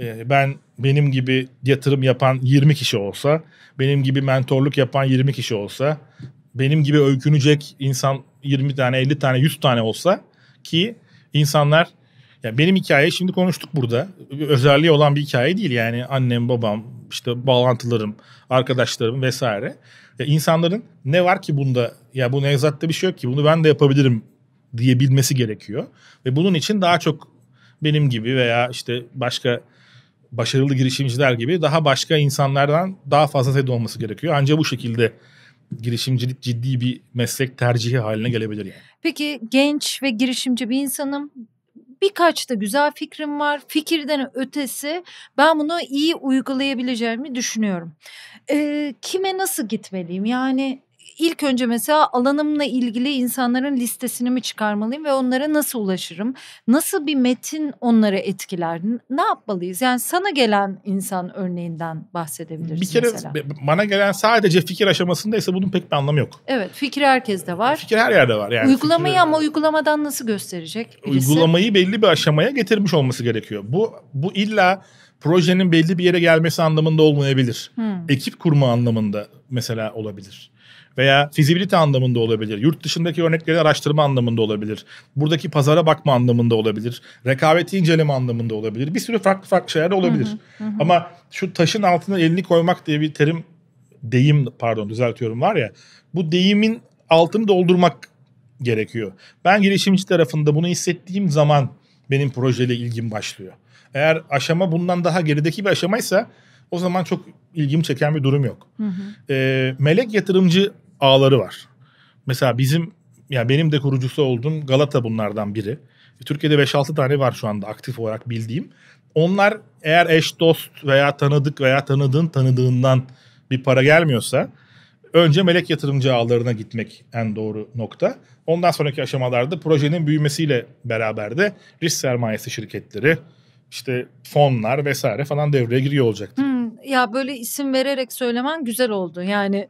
E, ben benim gibi yatırım yapan 20 kişi olsa, benim gibi mentorluk yapan 20 kişi olsa, benim gibi öykünecek insan 20 tane, 50 tane, 100 tane olsa ki insanlar yani benim hikayeyi şimdi konuştuk burada. Özelliği olan bir hikaye değil yani annem, babam, işte bağlantılarım, arkadaşlarım vesaire. Ya insanların ne var ki bunda ya bu Nevzat'ta bir şey yok ki bunu ben de yapabilirim diyebilmesi gerekiyor. Ve bunun için daha çok benim gibi veya işte başka başarılı girişimciler gibi daha başka insanlardan daha fazla sayıda olması gerekiyor. Ancak bu şekilde girişimcilik ciddi bir meslek tercihi haline gelebilir yani. Peki genç ve girişimci bir insanım. Birkaç da güzel fikrim var. Fikirden ötesi ben bunu iyi uygulayabileceğimi düşünüyorum. E, kime nasıl gitmeliyim? Yani ilk önce mesela alanımla ilgili insanların listesini mi çıkarmalıyım ve onlara nasıl ulaşırım? Nasıl bir metin onları etkiler? Ne yapmalıyız? Yani sana gelen insan örneğinden bahsedebiliriz bir kere mesela. bana gelen sadece fikir aşamasındaysa bunun pek bir anlamı yok. Evet fikir herkeste var. Fikir her yerde var. Yani Uygulamayı fikir... ama uygulamadan nasıl gösterecek? Birisi? Uygulamayı belli bir aşamaya getirmiş olması gerekiyor. Bu, bu illa projenin belli bir yere gelmesi anlamında olmayabilir. Hmm. Ekip kurma anlamında mesela olabilir veya fizibilite anlamında olabilir. Yurt dışındaki örnekleri araştırma anlamında olabilir. Buradaki pazara bakma anlamında olabilir. Rekabeti inceleme anlamında olabilir. Bir sürü farklı farklı şeyler de olabilir. Hı hı, hı. Ama şu taşın altına elini koymak diye bir terim deyim pardon düzeltiyorum var ya. Bu deyimin altını doldurmak gerekiyor. Ben girişimci tarafında bunu hissettiğim zaman benim projeyle ilgim başlıyor. Eğer aşama bundan daha gerideki bir aşamaysa o zaman çok ilgimi çeken bir durum yok. Hı hı. E, melek yatırımcı ağları var. Mesela bizim ya yani benim de kurucusu olduğum Galata bunlardan biri. Türkiye'de 5-6 tane var şu anda aktif olarak bildiğim. Onlar eğer eş dost veya tanıdık veya tanıdığın tanıdığından bir para gelmiyorsa önce melek yatırımcı ağlarına gitmek en doğru nokta. Ondan sonraki aşamalarda projenin büyümesiyle beraber de risk sermayesi şirketleri, işte fonlar vesaire falan devreye giriyor olacaktır. Hmm, ya böyle isim vererek söylemen güzel oldu. Yani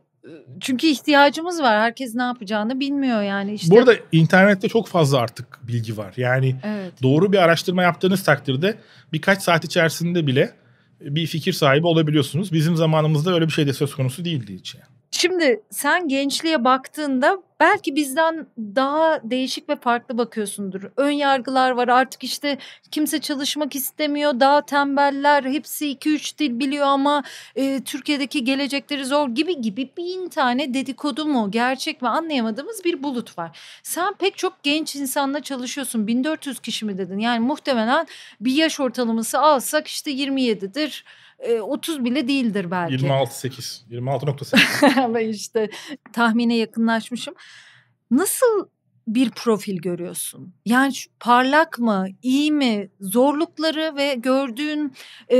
çünkü ihtiyacımız var. Herkes ne yapacağını bilmiyor yani. İşte... Burada internette çok fazla artık bilgi var. Yani evet. doğru bir araştırma yaptığınız takdirde birkaç saat içerisinde bile bir fikir sahibi olabiliyorsunuz. Bizim zamanımızda öyle bir şey de söz konusu değildi hiç. Yani. Şimdi sen gençliğe baktığında belki bizden daha değişik ve farklı bakıyorsundur. Ön yargılar var artık işte kimse çalışmak istemiyor, daha tembeller, hepsi 2-3 dil biliyor ama e, Türkiye'deki gelecekleri zor gibi gibi bin tane dedikodu mu gerçek mi anlayamadığımız bir bulut var. Sen pek çok genç insanla çalışıyorsun 1400 kişi mi dedin yani muhtemelen bir yaş ortalaması alsak işte 27'dir 30 e, bile değildir belki. 26.8, 26.8. ben işte tahmine yakınlaşmışım. Nasıl bir profil görüyorsun? Yani parlak mı, iyi mi, zorlukları ve gördüğün e,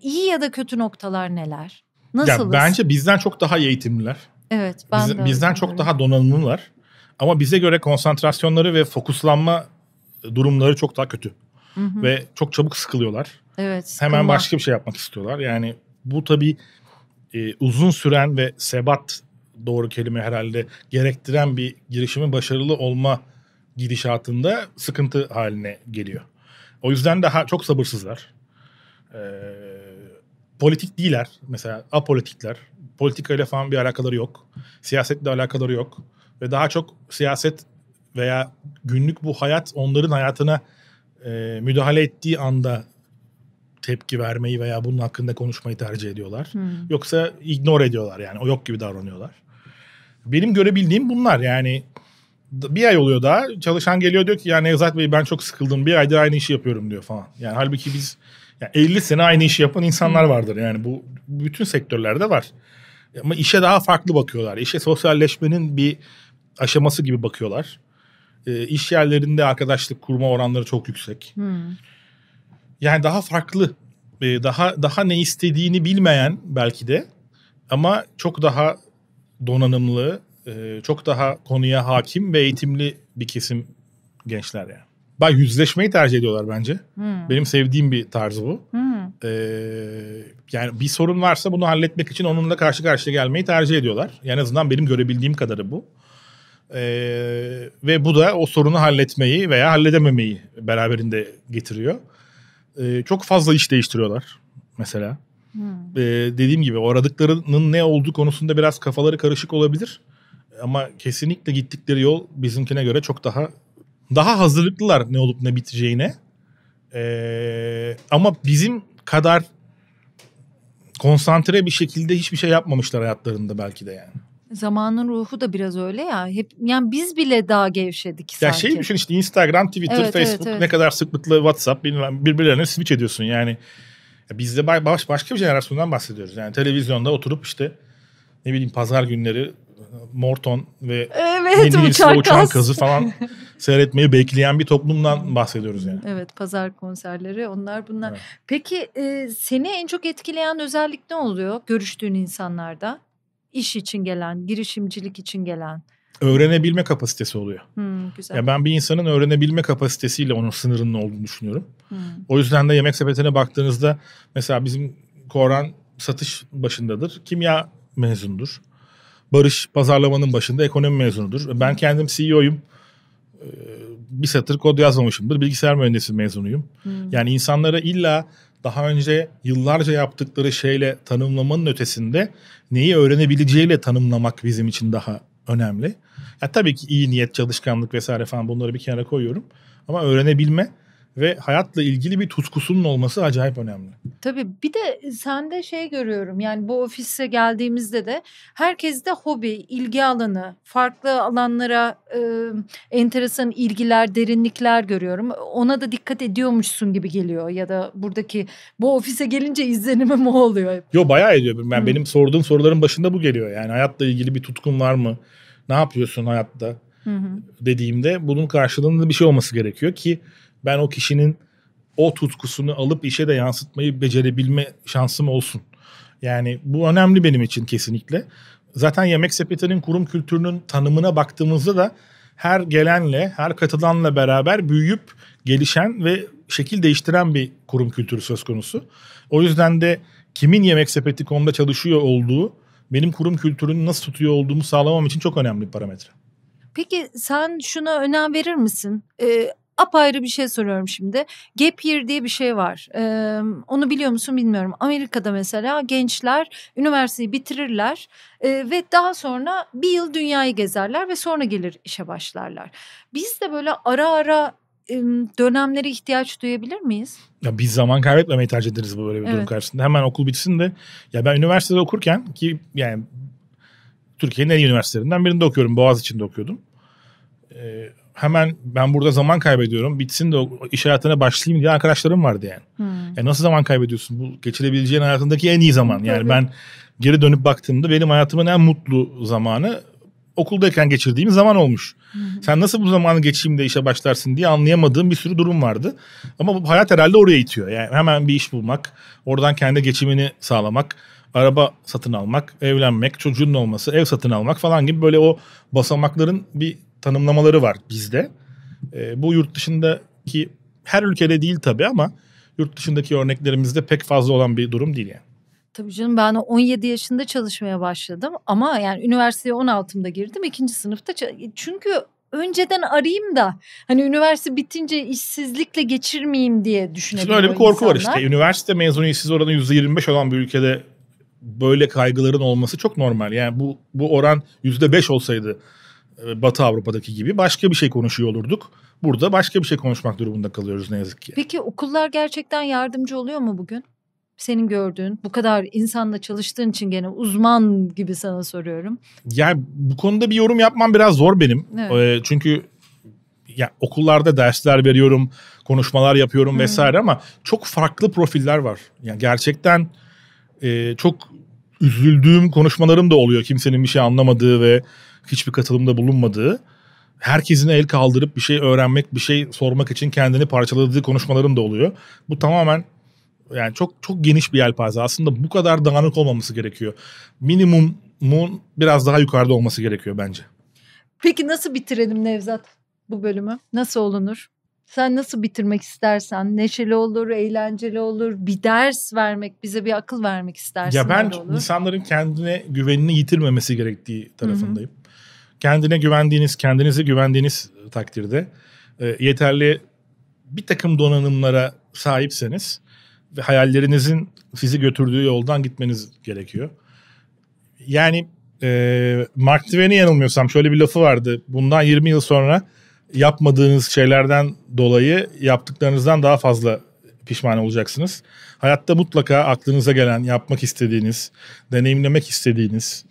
iyi ya da kötü noktalar neler? Nasıl? Ya bence bizden çok daha eğitimliler. Evet, ben Biz, de Bizden çok daha donanımlılar. Ama bize göre konsantrasyonları ve fokuslanma durumları çok daha kötü. Hı hı. Ve çok çabuk sıkılıyorlar. Evet. Sıkılma. Hemen başka bir şey yapmak istiyorlar. Yani bu tabii e, uzun süren ve sebat doğru kelime herhalde gerektiren bir girişimin başarılı olma gidişatında sıkıntı haline geliyor. O yüzden daha çok sabırsızlar. Ee, politik değiller. Mesela apolitikler. Politikayla falan bir alakaları yok. Siyasetle alakaları yok. Ve daha çok siyaset veya günlük bu hayat onların hayatına e, müdahale ettiği anda tepki vermeyi veya bunun hakkında konuşmayı tercih ediyorlar. Hmm. Yoksa ignore ediyorlar yani o yok gibi davranıyorlar. Benim görebildiğim bunlar yani bir ay oluyor daha çalışan geliyor diyor ki ya Nevzat Bey ben çok sıkıldım bir aydır aynı işi yapıyorum diyor falan. Yani halbuki biz yani 50 sene aynı işi yapan insanlar hmm. vardır yani bu bütün sektörlerde var. Ama işe daha farklı bakıyorlar. İşe sosyalleşmenin bir aşaması gibi bakıyorlar. E, iş yerlerinde arkadaşlık kurma oranları çok yüksek. Hmm. Yani daha farklı, e, daha daha ne istediğini bilmeyen belki de ama çok daha donanımlı, e, çok daha konuya hakim ve eğitimli bir kesim gençler yani. Bak yüzleşmeyi tercih ediyorlar bence. Hmm. Benim sevdiğim bir tarz bu. Hmm. Ee, yani bir sorun varsa bunu halletmek için onunla karşı karşıya gelmeyi tercih ediyorlar. Yani en azından benim görebildiğim kadarı bu. Ee, ve bu da o sorunu halletmeyi veya halledememeyi beraberinde getiriyor. Ee, çok fazla iş değiştiriyorlar mesela. Hmm. Ee, dediğim gibi o aradıklarının ne olduğu konusunda biraz kafaları karışık olabilir. Ama kesinlikle gittikleri yol bizimkine göre çok daha daha hazırlıklılar ne olup ne biteceğine. Ee, ama bizim kadar konsantre bir şekilde hiçbir şey yapmamışlar hayatlarında belki de yani. Zamanın ruhu da biraz öyle ya. Hep yani biz bile daha gevşedik ya sanki. Ya şey düşün işte Instagram, Twitter, evet, Facebook evet, evet. ne kadar sıklıkla WhatsApp bilmem birbirlerine switch ediyorsun yani. Biz de baş, başka bir jenerasyondan bahsediyoruz. Yani televizyonda oturup işte ne bileyim pazar günleri e, Morton ve evet, uçan, uçan kazı falan seyretmeyi bekleyen bir toplumdan bahsediyoruz yani. Evet pazar konserleri onlar bunlar. Evet. Peki e, seni en çok etkileyen özellik ne oluyor görüştüğün insanlarda? iş için gelen, girişimcilik için gelen öğrenebilme kapasitesi oluyor. Hmm, güzel. Ya ben bir insanın öğrenebilme kapasitesiyle onun sınırının olduğunu düşünüyorum. Hmm. O yüzden de yemek sepetine baktığınızda mesela bizim Koran satış başındadır. Kimya mezundur. Barış pazarlamanın başında ekonomi mezunudur. Ben kendim CEO'yum. Ee, bir satır kod yazmamışımdır. Bilgisayar mühendisi mezunuyum. Hmm. Yani insanlara illa daha önce yıllarca yaptıkları şeyle tanımlamanın ötesinde neyi öğrenebileceğiyle tanımlamak bizim için daha önemli. Ya tabii ki iyi niyet, çalışkanlık vesaire falan bunları bir kenara koyuyorum. Ama öğrenebilme ve hayatla ilgili bir tutkusunun olması acayip önemli. Tabii bir de sende şey görüyorum yani bu ofise geldiğimizde de herkes de hobi, ilgi alanı, farklı alanlara e, enteresan ilgiler, derinlikler görüyorum. Ona da dikkat ediyormuşsun gibi geliyor ya da buradaki bu ofise gelince izlenimim o oluyor Yo bayağı ediyor. Ben, Benim sorduğum soruların başında bu geliyor yani hayatla ilgili bir tutkun var mı? Ne yapıyorsun hayatta? Hı hı. dediğimde bunun karşılığında bir şey olması gerekiyor ki ben o kişinin o tutkusunu alıp işe de yansıtmayı becerebilme şansım olsun. Yani bu önemli benim için kesinlikle. Zaten Yemek Sepeti'nin kurum kültürünün tanımına baktığımızda da her gelenle, her katılanla beraber büyüyüp gelişen ve şekil değiştiren bir kurum kültürü söz konusu. O yüzden de kimin Yemek Sepeti konuda çalışıyor olduğu benim kurum kültürünü nasıl tutuyor olduğumu sağlamam için çok önemli bir parametre. Peki sen şuna önem verir misin? Ee, apayrı bir şey soruyorum şimdi. Gap year diye bir şey var. Ee, onu biliyor musun bilmiyorum. Amerika'da mesela gençler üniversiteyi bitirirler e, ve daha sonra bir yıl dünyayı gezerler ve sonra gelir işe başlarlar. Biz de böyle ara ara dönemlere ihtiyaç duyabilir miyiz? Ya biz zaman kaybetmemeyi tercih ederiz bu böyle bir evet. durum karşısında. Hemen okul bitsin de ya ben üniversitede okurken ki yani Türkiye'nin en iyi üniversitelerinden birinde okuyorum. Boğaz içinde okuyordum. Ee, hemen ben burada zaman kaybediyorum bitsin de iş hayatına başlayayım diye arkadaşlarım vardı yani. Hmm. E nasıl zaman kaybediyorsun? Bu geçirebileceğin hayatındaki en iyi zaman. Yani Tabii. ben geri dönüp baktığımda benim hayatımın en mutlu zamanı okuldayken geçirdiğim zaman olmuş. Hı hmm. Sen nasıl bu zamanı geçeyim de işe başlarsın diye anlayamadığım bir sürü durum vardı. Ama bu hayat herhalde oraya itiyor. Yani hemen bir iş bulmak, oradan kendi geçimini sağlamak, araba satın almak, evlenmek, çocuğun olması, ev satın almak falan gibi böyle o basamakların bir tanımlamaları var bizde. E, bu yurt dışındaki her ülkede değil tabii ama yurt dışındaki örneklerimizde pek fazla olan bir durum değil yani. Tabii canım ben 17 yaşında çalışmaya başladım ama yani üniversiteye 16'mda girdim ikinci sınıfta çünkü önceden arayayım da hani üniversite bitince işsizlikle geçirmeyeyim diye düşünebiliyor Şimdi öyle bir korku insanlar. var işte üniversite mezunu işsiz oranı %25 olan bir ülkede böyle kaygıların olması çok normal yani bu, bu oran %5 olsaydı e, Batı Avrupa'daki gibi başka bir şey konuşuyor olurduk. Burada başka bir şey konuşmak durumunda kalıyoruz ne yazık ki. Peki okullar gerçekten yardımcı oluyor mu bugün? Senin gördüğün, bu kadar insanla çalıştığın için gene uzman gibi sana soruyorum. Yani bu konuda bir yorum yapmam biraz zor benim. Evet. Ee, çünkü ya okullarda dersler veriyorum, konuşmalar yapıyorum hmm. vesaire ama çok farklı profiller var. Yani gerçekten e, çok üzüldüğüm konuşmalarım da oluyor. Kimsenin bir şey anlamadığı ve hiçbir katılımda bulunmadığı, herkesin el kaldırıp bir şey öğrenmek, bir şey sormak için kendini parçaladığı konuşmalarım da oluyor. Bu tamamen yani çok çok geniş bir yelpaze. Aslında bu kadar dağınık olmaması gerekiyor. Minimumun biraz daha yukarıda olması gerekiyor bence. Peki nasıl bitirelim Nevzat bu bölümü? Nasıl olunur? Sen nasıl bitirmek istersen neşeli olur, eğlenceli olur, bir ders vermek, bize bir akıl vermek istersen. Ya ben olur. insanların kendine güvenini yitirmemesi gerektiği tarafındayım. Hı kendine güvendiğiniz, kendinize güvendiğiniz e, takdirde e, yeterli bir takım donanımlara sahipseniz ve hayallerinizin sizi götürdüğü yoldan gitmeniz gerekiyor. Yani e, Mark Twain'i yanılmıyorsam şöyle bir lafı vardı. Bundan 20 yıl sonra yapmadığınız şeylerden dolayı yaptıklarınızdan daha fazla pişman olacaksınız. Hayatta mutlaka aklınıza gelen, yapmak istediğiniz, deneyimlemek istediğiniz,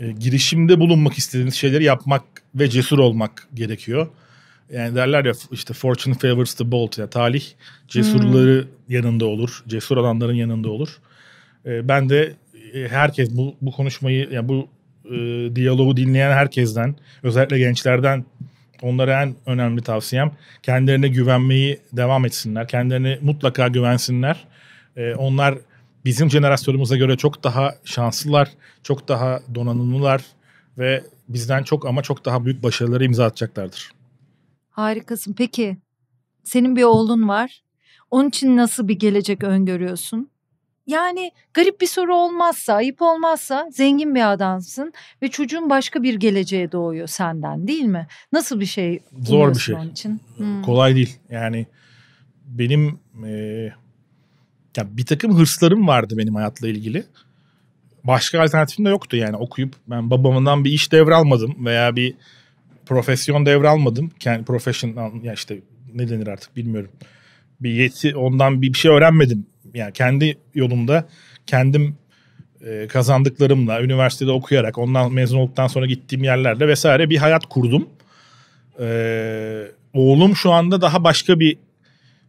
e, girişimde bulunmak istediğiniz şeyleri yapmak ve cesur olmak gerekiyor. Yani derler ya işte fortune favors the bold ya yani talih cesurları hmm. yanında olur. Cesur olanların yanında olur. E, ben de e, herkes bu, bu konuşmayı yani bu e, diyaloğu dinleyen herkesten özellikle gençlerden onlara en önemli tavsiyem kendilerine güvenmeyi devam etsinler. Kendilerine mutlaka güvensinler. E, onlar bizim jenerasyonumuza göre çok daha şanslılar, çok daha donanımlılar ve bizden çok ama çok daha büyük başarıları imza atacaklardır. Harikasın. Peki senin bir oğlun var. Onun için nasıl bir gelecek öngörüyorsun? Yani garip bir soru olmazsa, ayıp olmazsa zengin bir adamsın ve çocuğun başka bir geleceğe doğuyor senden değil mi? Nasıl bir şey? Zor bir şey. Onun için? Ee, hmm. Kolay değil. Yani benim e, ya bir takım hırslarım vardı benim hayatla ilgili. Başka alternatifim de yoktu yani okuyup ben babamından bir iş devralmadım veya bir profesyon devralmadım. Kendi profession ya işte ne denir artık bilmiyorum. Bir yeti ondan bir şey öğrenmedim. Yani kendi yolumda kendim e, kazandıklarımla üniversitede okuyarak ondan mezun olduktan sonra gittiğim yerlerle vesaire bir hayat kurdum. E, oğlum şu anda daha başka bir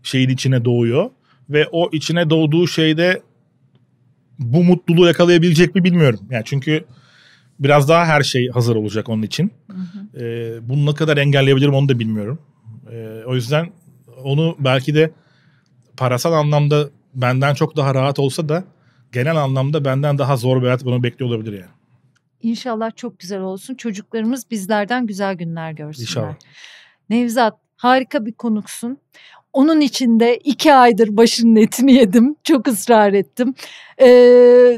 şeyin içine doğuyor ve o içine doğduğu şeyde bu mutluluğu yakalayabilecek mi bilmiyorum. Yani çünkü biraz daha her şey hazır olacak onun için. Hı hı. Ee, bunu ne kadar engelleyebilirim onu da bilmiyorum. Ee, o yüzden onu belki de parasal anlamda benden çok daha rahat olsa da genel anlamda benden daha zor bir hayat bunu bekliyor olabilir yani. İnşallah çok güzel olsun. Çocuklarımız bizlerden güzel günler görsünler. İnşallah. Nevzat harika bir konuksun. Onun için de iki aydır başının etini yedim. Çok ısrar ettim. Ee,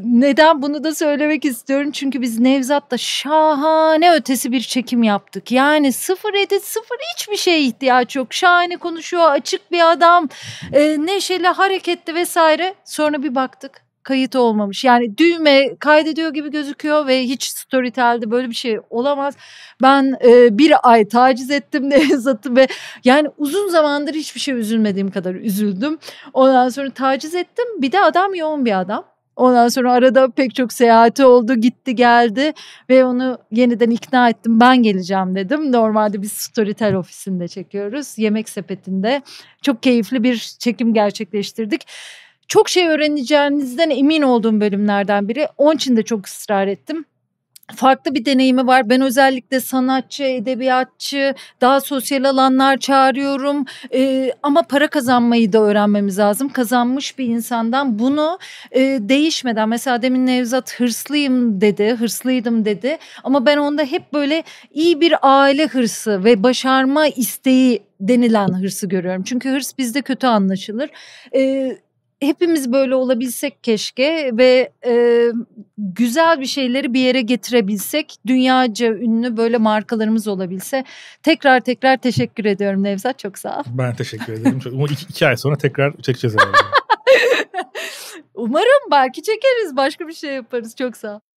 neden bunu da söylemek istiyorum. Çünkü biz Nevzat'ta şahane ötesi bir çekim yaptık. Yani sıfır edit sıfır hiçbir şeye ihtiyaç yok. Şahane konuşuyor açık bir adam. Ee, neşeli hareketli vesaire. Sonra bir baktık kayıt olmamış. Yani düğme kaydediyor gibi gözüküyor ve hiç Storytel'de böyle bir şey olamaz. Ben e, bir ay taciz ettim Nevzat'ı ve yani uzun zamandır hiçbir şey üzülmediğim kadar üzüldüm. Ondan sonra taciz ettim. Bir de adam yoğun bir adam. Ondan sonra arada pek çok seyahati oldu gitti geldi ve onu yeniden ikna ettim ben geleceğim dedim. Normalde biz Storytel ofisinde çekiyoruz yemek sepetinde çok keyifli bir çekim gerçekleştirdik çok şey öğreneceğinizden emin olduğum bölümlerden biri. Onun için de çok ısrar ettim farklı bir deneyimi var. Ben özellikle sanatçı, edebiyatçı, daha sosyal alanlar çağırıyorum. ee, ama para kazanmayı da öğrenmemiz lazım. Kazanmış bir insandan bunu e, değişmeden mesela demin Nevzat hırslıyım dedi, hırslıydım dedi. Ama ben onda hep böyle iyi bir aile hırsı ve başarma isteği denilen hırsı görüyorum. Çünkü hırs bizde kötü anlaşılır. Ee, hepimiz böyle olabilsek keşke ve e, güzel bir şeyleri bir yere getirebilsek, dünyaca ünlü böyle markalarımız olabilse. Tekrar tekrar teşekkür ediyorum Nevzat çok sağ ol. Ben teşekkür ederim. iki, iki ay sonra tekrar çekeceğiz herhalde. Umarım belki çekeriz başka bir şey yaparız çok sağ ol.